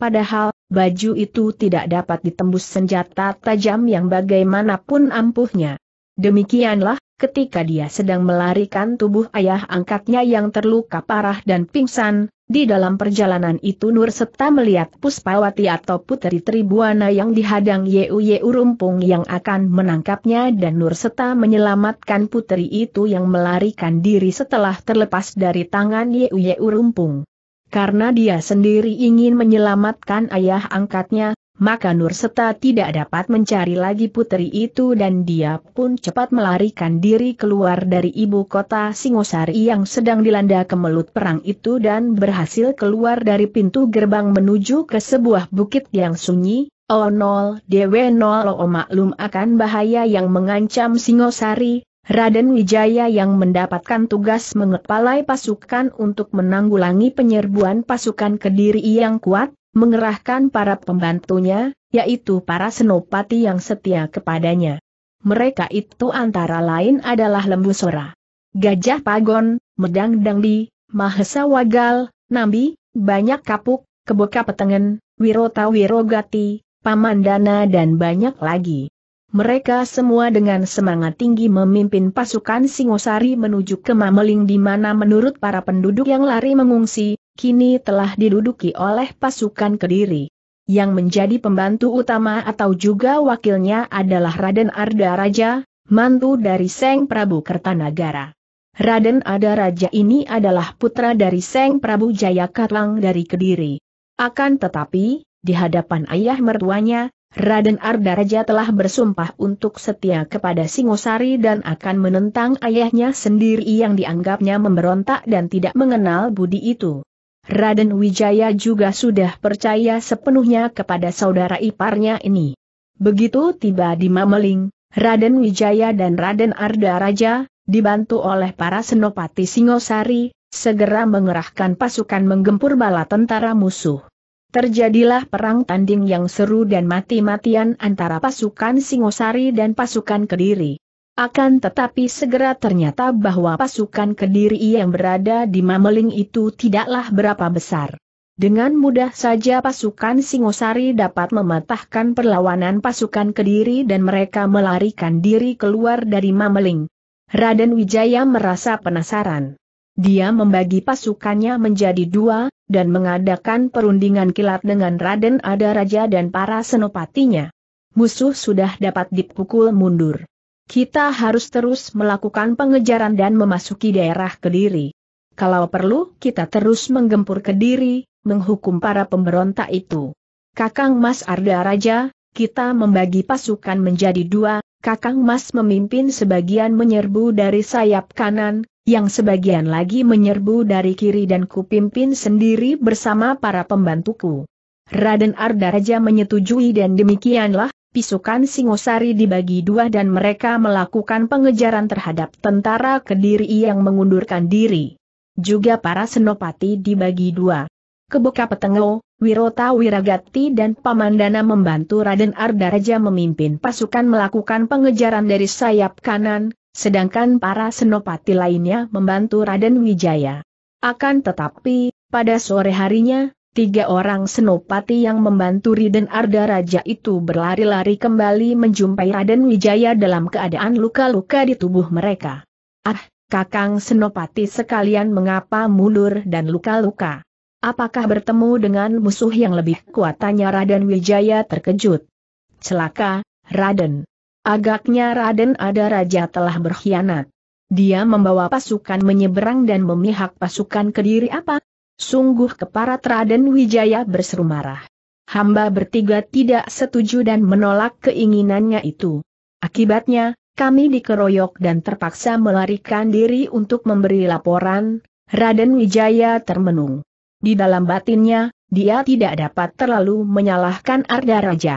Padahal, baju itu tidak dapat ditembus senjata tajam yang bagaimanapun ampuhnya. Demikianlah, ketika dia sedang melarikan tubuh ayah angkatnya yang terluka parah dan pingsan, di dalam perjalanan itu Nur Septa melihat Puspawati atau Putri Tribuana yang dihadang Yeu Yeu Rumpung yang akan menangkapnya dan Nur Septa menyelamatkan putri itu yang melarikan diri setelah terlepas dari tangan Yeu Yeu Rumpung. Karena dia sendiri ingin menyelamatkan ayah angkatnya, maka Nur Seta tidak dapat mencari lagi putri itu dan dia pun cepat melarikan diri keluar dari ibu kota Singosari yang sedang dilanda kemelut perang itu dan berhasil keluar dari pintu gerbang menuju ke sebuah bukit yang sunyi. Oh, nol Dewe nol oh maklum akan bahaya yang mengancam Singosari, Raden Wijaya yang mendapatkan tugas mengepalai pasukan untuk menanggulangi penyerbuan pasukan Kediri yang kuat, mengerahkan para pembantunya, yaitu para senopati yang setia kepadanya. Mereka itu antara lain adalah Lembu Sora, Gajah Pagon, Medang Dangdi, Mahesa Wagal, Nambi, Banyak Kapuk, Keboka Petengen, Wirota Wirogati, Pamandana dan banyak lagi. Mereka semua dengan semangat tinggi memimpin pasukan Singosari menuju ke Mameling di mana menurut para penduduk yang lari mengungsi, kini telah diduduki oleh pasukan Kediri. Yang menjadi pembantu utama atau juga wakilnya adalah Raden Arda Raja, mantu dari Seng Prabu Kertanagara. Raden Arda Raja ini adalah putra dari Seng Prabu Katlang dari Kediri. Akan tetapi, di hadapan ayah mertuanya, Raden Arda Raja telah bersumpah untuk setia kepada Singosari dan akan menentang ayahnya sendiri yang dianggapnya memberontak dan tidak mengenal budi itu. Raden Wijaya juga sudah percaya sepenuhnya kepada saudara iparnya ini. Begitu tiba di Mameling, Raden Wijaya dan Raden Arda Raja, dibantu oleh para senopati Singosari, segera mengerahkan pasukan menggempur bala tentara musuh. Terjadilah perang tanding yang seru dan mati-matian antara pasukan Singosari dan pasukan Kediri. Akan tetapi segera ternyata bahwa pasukan Kediri yang berada di Mameling itu tidaklah berapa besar. Dengan mudah saja pasukan Singosari dapat mematahkan perlawanan pasukan Kediri dan mereka melarikan diri keluar dari Mameling. Raden Wijaya merasa penasaran. Dia membagi pasukannya menjadi dua, dan mengadakan perundingan kilat dengan Raden Adaraja dan para senopatinya. Musuh sudah dapat dipukul mundur. Kita harus terus melakukan pengejaran dan memasuki daerah Kediri. Kalau perlu, kita terus menggempur Kediri, menghukum para pemberontak itu. Kakang Mas Arda Raja, kita membagi pasukan menjadi dua, Kakang Mas memimpin sebagian menyerbu dari sayap kanan, yang sebagian lagi menyerbu dari kiri dan kupimpin sendiri bersama para pembantuku. Raden Arda Raja menyetujui dan demikianlah, pisukan Singosari dibagi dua dan mereka melakukan pengejaran terhadap tentara Kediri yang mengundurkan diri. Juga para senopati dibagi dua. Kebuka Petengo, Wirota Wiragati dan Pamandana membantu Raden Ardaraja memimpin pasukan melakukan pengejaran dari sayap kanan, sedangkan para senopati lainnya membantu Raden Wijaya. Akan tetapi, pada sore harinya, Tiga orang senopati yang membantu Riden Arda Raja itu berlari-lari kembali menjumpai Raden Wijaya dalam keadaan luka-luka di tubuh mereka. Ah, Kakang Senopati sekalian mengapa mundur dan luka-luka? Apakah bertemu dengan musuh yang lebih kuat? Tanya Raden Wijaya terkejut. Celaka, Raden. Agaknya Raden Arda Raja telah berkhianat. Dia membawa pasukan menyeberang dan memihak pasukan kediri apa? Sungguh keparat Raden Wijaya berseru marah. Hamba bertiga tidak setuju dan menolak keinginannya itu. Akibatnya, kami dikeroyok dan terpaksa melarikan diri untuk memberi laporan, Raden Wijaya termenung. Di dalam batinnya, dia tidak dapat terlalu menyalahkan Arda Raja.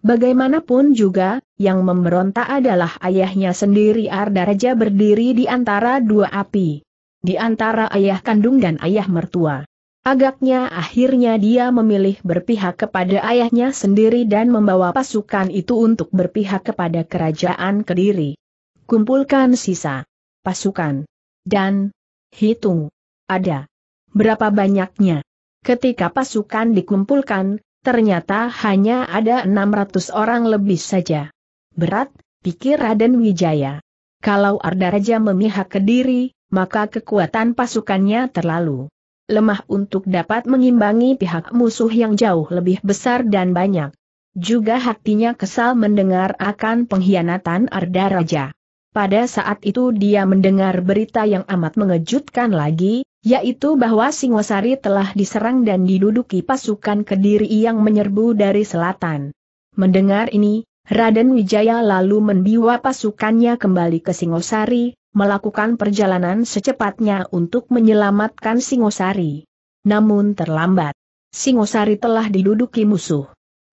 Bagaimanapun juga, yang memberontak adalah ayahnya sendiri Arda Raja berdiri di antara dua api di antara ayah kandung dan ayah mertua. Agaknya akhirnya dia memilih berpihak kepada ayahnya sendiri dan membawa pasukan itu untuk berpihak kepada kerajaan Kediri. Kumpulkan sisa pasukan dan hitung ada berapa banyaknya. Ketika pasukan dikumpulkan, ternyata hanya ada 600 orang lebih saja. Berat, pikir Raden Wijaya. Kalau Arda Raja memihak Kediri, maka kekuatan pasukannya terlalu lemah untuk dapat mengimbangi pihak musuh yang jauh lebih besar dan banyak. Juga hatinya kesal mendengar akan pengkhianatan Arda Raja. Pada saat itu dia mendengar berita yang amat mengejutkan lagi, yaitu bahwa Singosari telah diserang dan diduduki pasukan Kediri yang menyerbu dari selatan. Mendengar ini, Raden Wijaya lalu membiwa pasukannya kembali ke Singosari, melakukan perjalanan secepatnya untuk menyelamatkan Singosari. Namun terlambat. Singosari telah diduduki musuh.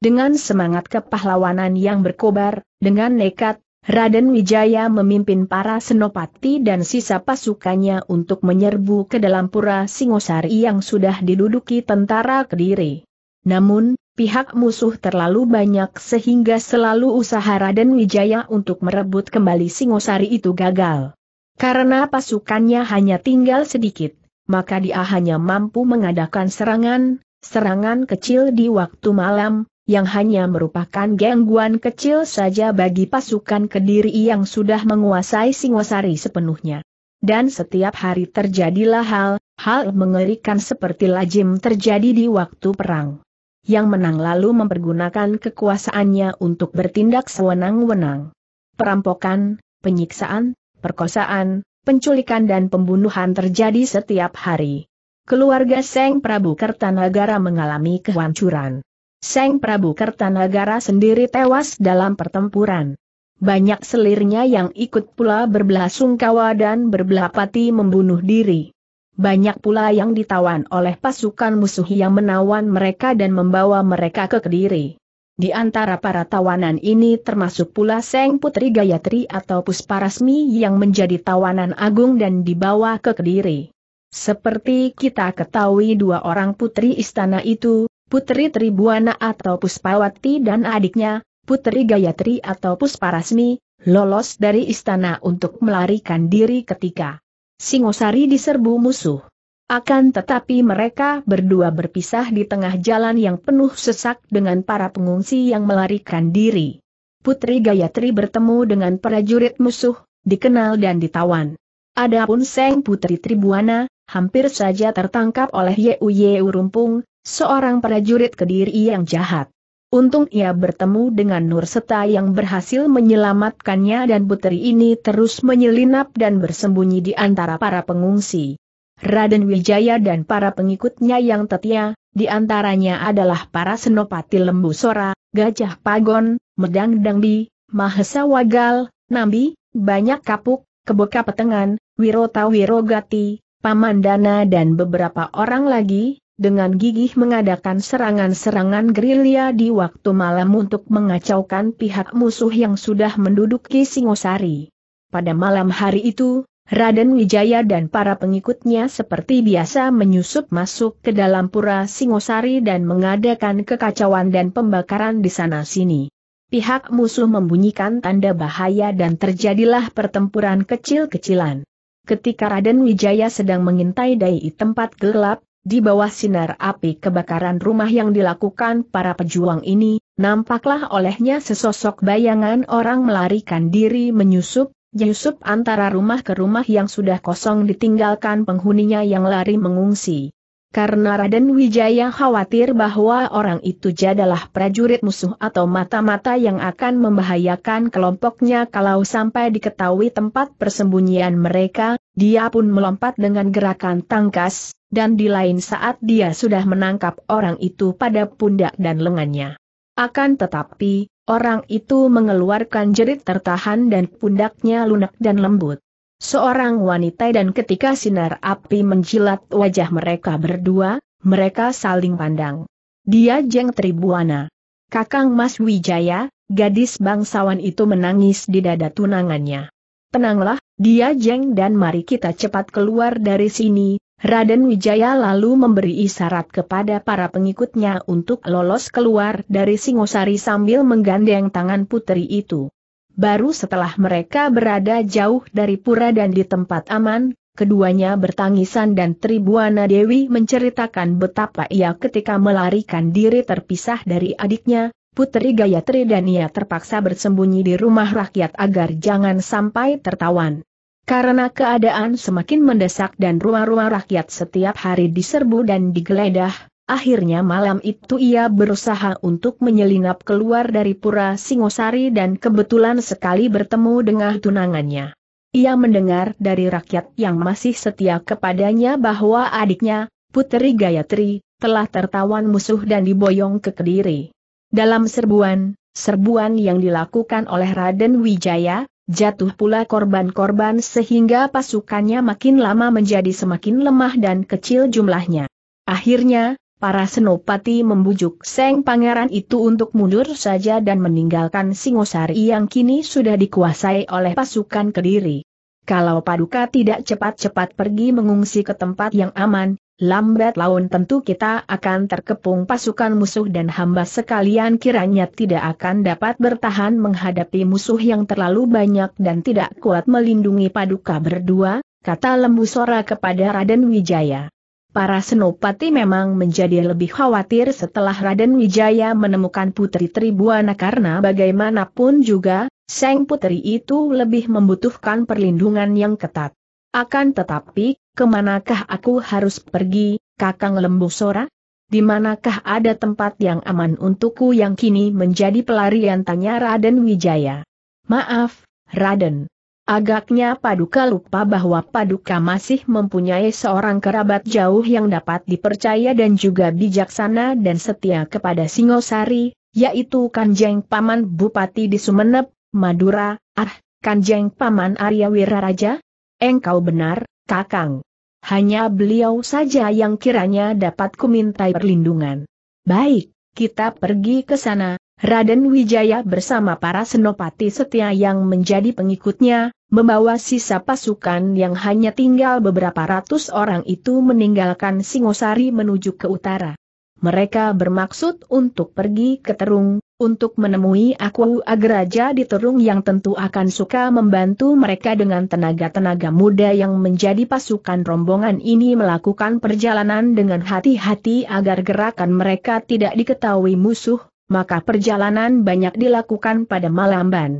Dengan semangat kepahlawanan yang berkobar, dengan nekat, Raden Wijaya memimpin para senopati dan sisa pasukannya untuk menyerbu ke dalam pura Singosari yang sudah diduduki tentara Kediri. Namun, pihak musuh terlalu banyak sehingga selalu usaha Raden Wijaya untuk merebut kembali Singosari itu gagal. Karena pasukannya hanya tinggal sedikit, maka dia hanya mampu mengadakan serangan, serangan kecil di waktu malam, yang hanya merupakan gangguan kecil saja bagi pasukan Kediri yang sudah menguasai Singosari sepenuhnya. Dan setiap hari terjadilah hal, hal mengerikan seperti lazim terjadi di waktu perang. Yang menang lalu mempergunakan kekuasaannya untuk bertindak sewenang-wenang. Perampokan, penyiksaan, perkosaan, penculikan dan pembunuhan terjadi setiap hari. Keluarga Seng Prabu Kertanagara mengalami kehancuran. Seng Prabu Kertanagara sendiri tewas dalam pertempuran. Banyak selirnya yang ikut pula berbelah sungkawa dan berbelah pati membunuh diri. Banyak pula yang ditawan oleh pasukan musuh yang menawan mereka dan membawa mereka ke Kediri. Di antara para tawanan ini termasuk pula Seng Putri Gayatri atau Pusparasmi yang menjadi tawanan agung dan dibawa ke Kediri. Seperti kita ketahui dua orang putri istana itu, Putri Tribuana atau Puspawati dan adiknya, Putri Gayatri atau Pusparasmi, lolos dari istana untuk melarikan diri ketika Singosari diserbu musuh. Akan tetapi mereka berdua berpisah di tengah jalan yang penuh sesak dengan para pengungsi yang melarikan diri. Putri Gayatri bertemu dengan prajurit musuh, dikenal dan ditawan. Adapun Seng Putri Tribuana, hampir saja tertangkap oleh Yeu Yeu Rumpung, seorang prajurit kediri yang jahat. Untung ia bertemu dengan Nur Seta yang berhasil menyelamatkannya dan putri ini terus menyelinap dan bersembunyi di antara para pengungsi. Raden Wijaya dan para pengikutnya yang tetia, di antaranya adalah para senopati Lembu Sora, Gajah Pagon, Medang Dangbi, Mahesa Wagal, Nambi, Banyak Kapuk, Keboka Petengan, Wirota Wirogati, Pamandana dan beberapa orang lagi, dengan gigih mengadakan serangan-serangan gerilya di waktu malam untuk mengacaukan pihak musuh yang sudah menduduki Singosari. Pada malam hari itu, Raden Wijaya dan para pengikutnya seperti biasa menyusup masuk ke dalam pura Singosari dan mengadakan kekacauan dan pembakaran di sana-sini. Pihak musuh membunyikan tanda bahaya dan terjadilah pertempuran kecil-kecilan. Ketika Raden Wijaya sedang mengintai dai tempat gelap, di bawah sinar api kebakaran rumah yang dilakukan para pejuang ini, nampaklah olehnya sesosok bayangan orang melarikan diri menyusup Yusuf antara rumah ke rumah yang sudah kosong ditinggalkan penghuninya yang lari mengungsi. Karena Raden Wijaya khawatir bahwa orang itu jadalah prajurit musuh atau mata-mata yang akan membahayakan kelompoknya kalau sampai diketahui tempat persembunyian mereka, dia pun melompat dengan gerakan tangkas, dan di lain saat dia sudah menangkap orang itu pada pundak dan lengannya. Akan tetapi, Orang itu mengeluarkan jerit tertahan dan pundaknya lunak dan lembut. Seorang wanita dan ketika sinar api menjilat wajah mereka berdua, mereka saling pandang. Dia Jeng Tribuana. Kakang Mas Wijaya, gadis bangsawan itu menangis di dada tunangannya. Tenanglah, dia Jeng dan mari kita cepat keluar dari sini, Raden Wijaya lalu memberi isyarat kepada para pengikutnya untuk lolos keluar dari Singosari sambil menggandeng tangan putri itu. Baru setelah mereka berada jauh dari pura dan di tempat aman, keduanya bertangisan dan Tribuana Dewi menceritakan betapa ia ketika melarikan diri terpisah dari adiknya, Putri Gayatri dan ia terpaksa bersembunyi di rumah rakyat agar jangan sampai tertawan. Karena keadaan semakin mendesak dan rumah-rumah rakyat setiap hari diserbu dan digeledah, akhirnya malam itu ia berusaha untuk menyelinap keluar dari pura Singosari dan kebetulan sekali bertemu dengan tunangannya. Ia mendengar dari rakyat yang masih setia kepadanya bahwa adiknya, Puteri Gayatri, telah tertawan musuh dan diboyong ke Kediri. Dalam serbuan, serbuan yang dilakukan oleh Raden Wijaya, Jatuh pula korban-korban sehingga pasukannya makin lama menjadi semakin lemah dan kecil jumlahnya. Akhirnya, para senopati membujuk Seng Pangeran itu untuk mundur saja dan meninggalkan Singosari yang kini sudah dikuasai oleh pasukan Kediri. Kalau Paduka tidak cepat-cepat pergi mengungsi ke tempat yang aman, lambat laun tentu kita akan terkepung pasukan musuh dan hamba sekalian kiranya tidak akan dapat bertahan menghadapi musuh yang terlalu banyak dan tidak kuat melindungi paduka berdua, kata Lembu Sora kepada Raden Wijaya. Para senopati memang menjadi lebih khawatir setelah Raden Wijaya menemukan Putri Tribuana karena bagaimanapun juga, Sang Putri itu lebih membutuhkan perlindungan yang ketat. Akan tetapi, kemanakah aku harus pergi, Kakang Lembu Sora? Di manakah ada tempat yang aman untukku yang kini menjadi pelarian tanya Raden Wijaya? Maaf, Raden. Agaknya Paduka lupa bahwa Paduka masih mempunyai seorang kerabat jauh yang dapat dipercaya dan juga bijaksana dan setia kepada Singosari, yaitu Kanjeng Paman Bupati di Sumeneb, Madura, ah, Kanjeng Paman Arya Wiraraja? Engkau benar, Kakang. Hanya beliau saja yang kiranya dapat kumintai perlindungan. Baik, kita pergi ke sana. Raden Wijaya bersama para senopati setia yang menjadi pengikutnya, membawa sisa pasukan yang hanya tinggal beberapa ratus orang itu meninggalkan Singosari menuju ke utara mereka bermaksud untuk pergi ke terung, untuk menemui aku Agraja di terung yang tentu akan suka membantu mereka dengan tenaga-tenaga muda yang menjadi pasukan rombongan ini melakukan perjalanan dengan hati-hati agar gerakan mereka tidak diketahui musuh, maka perjalanan banyak dilakukan pada malam ban.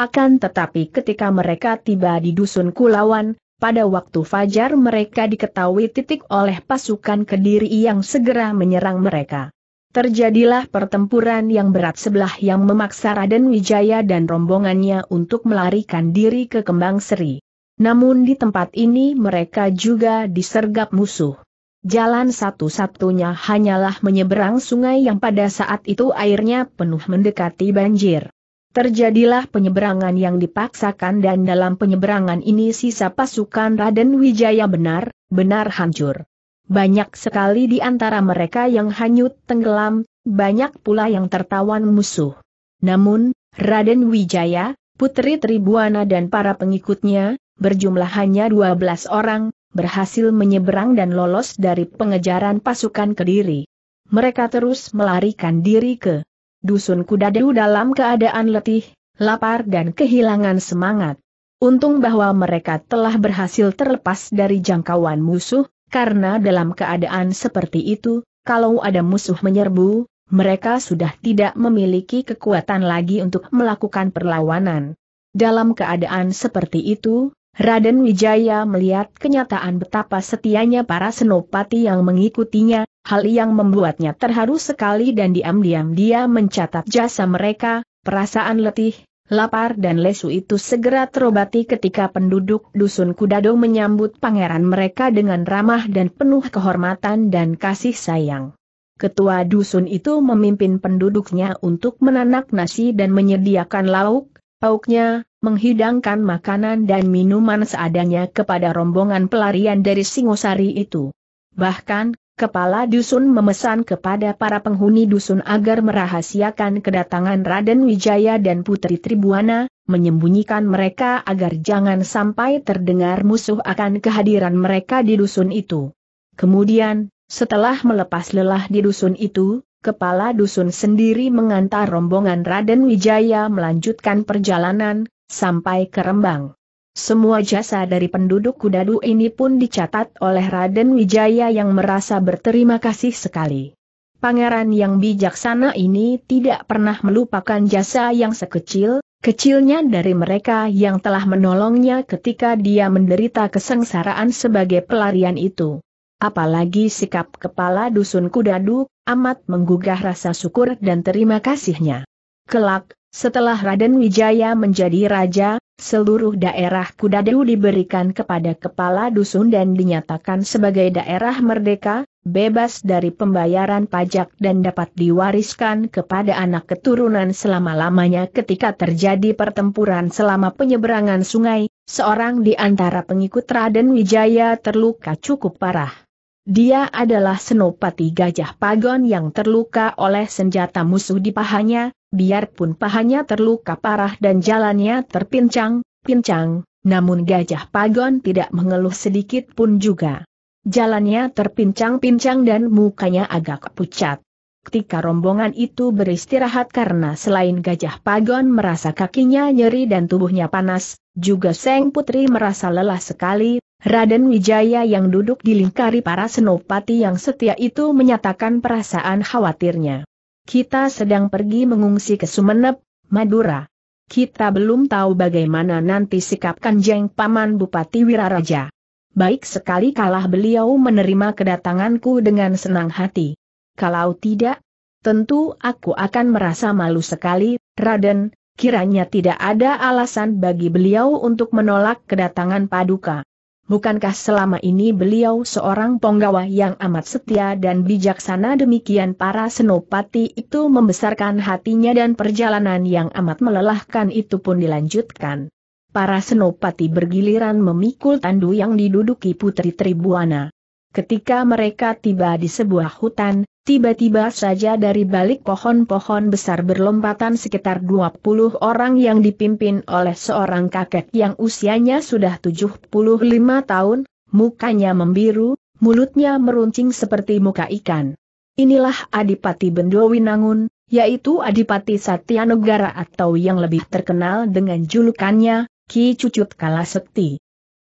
Akan tetapi ketika mereka tiba di dusun Kulawan, pada waktu fajar mereka diketahui titik oleh pasukan Kediri yang segera menyerang mereka. Terjadilah pertempuran yang berat sebelah yang memaksa Raden Wijaya dan rombongannya untuk melarikan diri ke Kembang Seri. Namun di tempat ini mereka juga disergap musuh. Jalan satu-satunya hanyalah menyeberang sungai yang pada saat itu airnya penuh mendekati banjir. Terjadilah penyeberangan yang dipaksakan dan dalam penyeberangan ini sisa pasukan Raden Wijaya benar, benar hancur. Banyak sekali di antara mereka yang hanyut tenggelam, banyak pula yang tertawan musuh. Namun, Raden Wijaya, Putri Tribuana dan para pengikutnya, berjumlah hanya 12 orang, berhasil menyeberang dan lolos dari pengejaran pasukan Kediri. Mereka terus melarikan diri ke Dusun Kudadeu dalam keadaan letih, lapar dan kehilangan semangat. Untung bahwa mereka telah berhasil terlepas dari jangkauan musuh, karena dalam keadaan seperti itu, kalau ada musuh menyerbu, mereka sudah tidak memiliki kekuatan lagi untuk melakukan perlawanan. Dalam keadaan seperti itu, Raden Wijaya melihat kenyataan betapa setianya para senopati yang mengikutinya, hal yang membuatnya terharu sekali dan diam-diam dia mencatat jasa mereka, perasaan letih, lapar dan lesu itu segera terobati ketika penduduk dusun Kudado menyambut pangeran mereka dengan ramah dan penuh kehormatan dan kasih sayang. Ketua dusun itu memimpin penduduknya untuk menanak nasi dan menyediakan lauk, pauknya, menghidangkan makanan dan minuman seadanya kepada rombongan pelarian dari Singosari itu. Bahkan, Kepala Dusun memesan kepada para penghuni dusun agar merahasiakan kedatangan Raden Wijaya dan Putri Tribuana, menyembunyikan mereka agar jangan sampai terdengar musuh akan kehadiran mereka di dusun itu. Kemudian, setelah melepas lelah di dusun itu, Kepala Dusun sendiri mengantar rombongan Raden Wijaya melanjutkan perjalanan, sampai ke Rembang. Semua jasa dari penduduk Kudadu ini pun dicatat oleh Raden Wijaya yang merasa berterima kasih sekali. Pangeran yang bijaksana ini tidak pernah melupakan jasa yang sekecil, kecilnya dari mereka yang telah menolongnya ketika dia menderita kesengsaraan sebagai pelarian itu. Apalagi sikap kepala dusun Kudadu, amat menggugah rasa syukur dan terima kasihnya. Kelak, setelah Raden Wijaya menjadi raja, seluruh daerah Kudadeu diberikan kepada kepala dusun dan dinyatakan sebagai daerah merdeka, bebas dari pembayaran pajak dan dapat diwariskan kepada anak keturunan selama-lamanya ketika terjadi pertempuran selama penyeberangan sungai, seorang di antara pengikut Raden Wijaya terluka cukup parah. Dia adalah Senopati Gajah Pagon yang terluka oleh senjata musuh di pahanya, biarpun pahanya terluka parah dan jalannya terpincang, pincang, namun gajah pagon tidak mengeluh sedikit pun juga. Jalannya terpincang-pincang dan mukanya agak pucat. Ketika rombongan itu beristirahat karena selain gajah pagon merasa kakinya nyeri dan tubuhnya panas, juga Seng Putri merasa lelah sekali, Raden Wijaya yang duduk di lingkari para senopati yang setia itu menyatakan perasaan khawatirnya. Kita sedang pergi mengungsi ke Sumenep, Madura. Kita belum tahu bagaimana nanti sikap Kanjeng Paman Bupati Wiraraja. Baik sekali kalah beliau menerima kedatanganku dengan senang hati. Kalau tidak, tentu aku akan merasa malu sekali, Raden, kiranya tidak ada alasan bagi beliau untuk menolak kedatangan Paduka. Bukankah selama ini beliau seorang penggawa yang amat setia dan bijaksana demikian para senopati itu membesarkan hatinya dan perjalanan yang amat melelahkan itu pun dilanjutkan. Para senopati bergiliran memikul tandu yang diduduki putri Tribuana. Ketika mereka tiba di sebuah hutan, tiba-tiba saja dari balik pohon-pohon besar berlompatan sekitar 20 orang yang dipimpin oleh seorang kakek yang usianya sudah 75 tahun, mukanya membiru, mulutnya meruncing seperti muka ikan. Inilah Adipati Bendowi yaitu Adipati Satyanegara atau yang lebih terkenal dengan julukannya, Ki Cucut Kalasekti.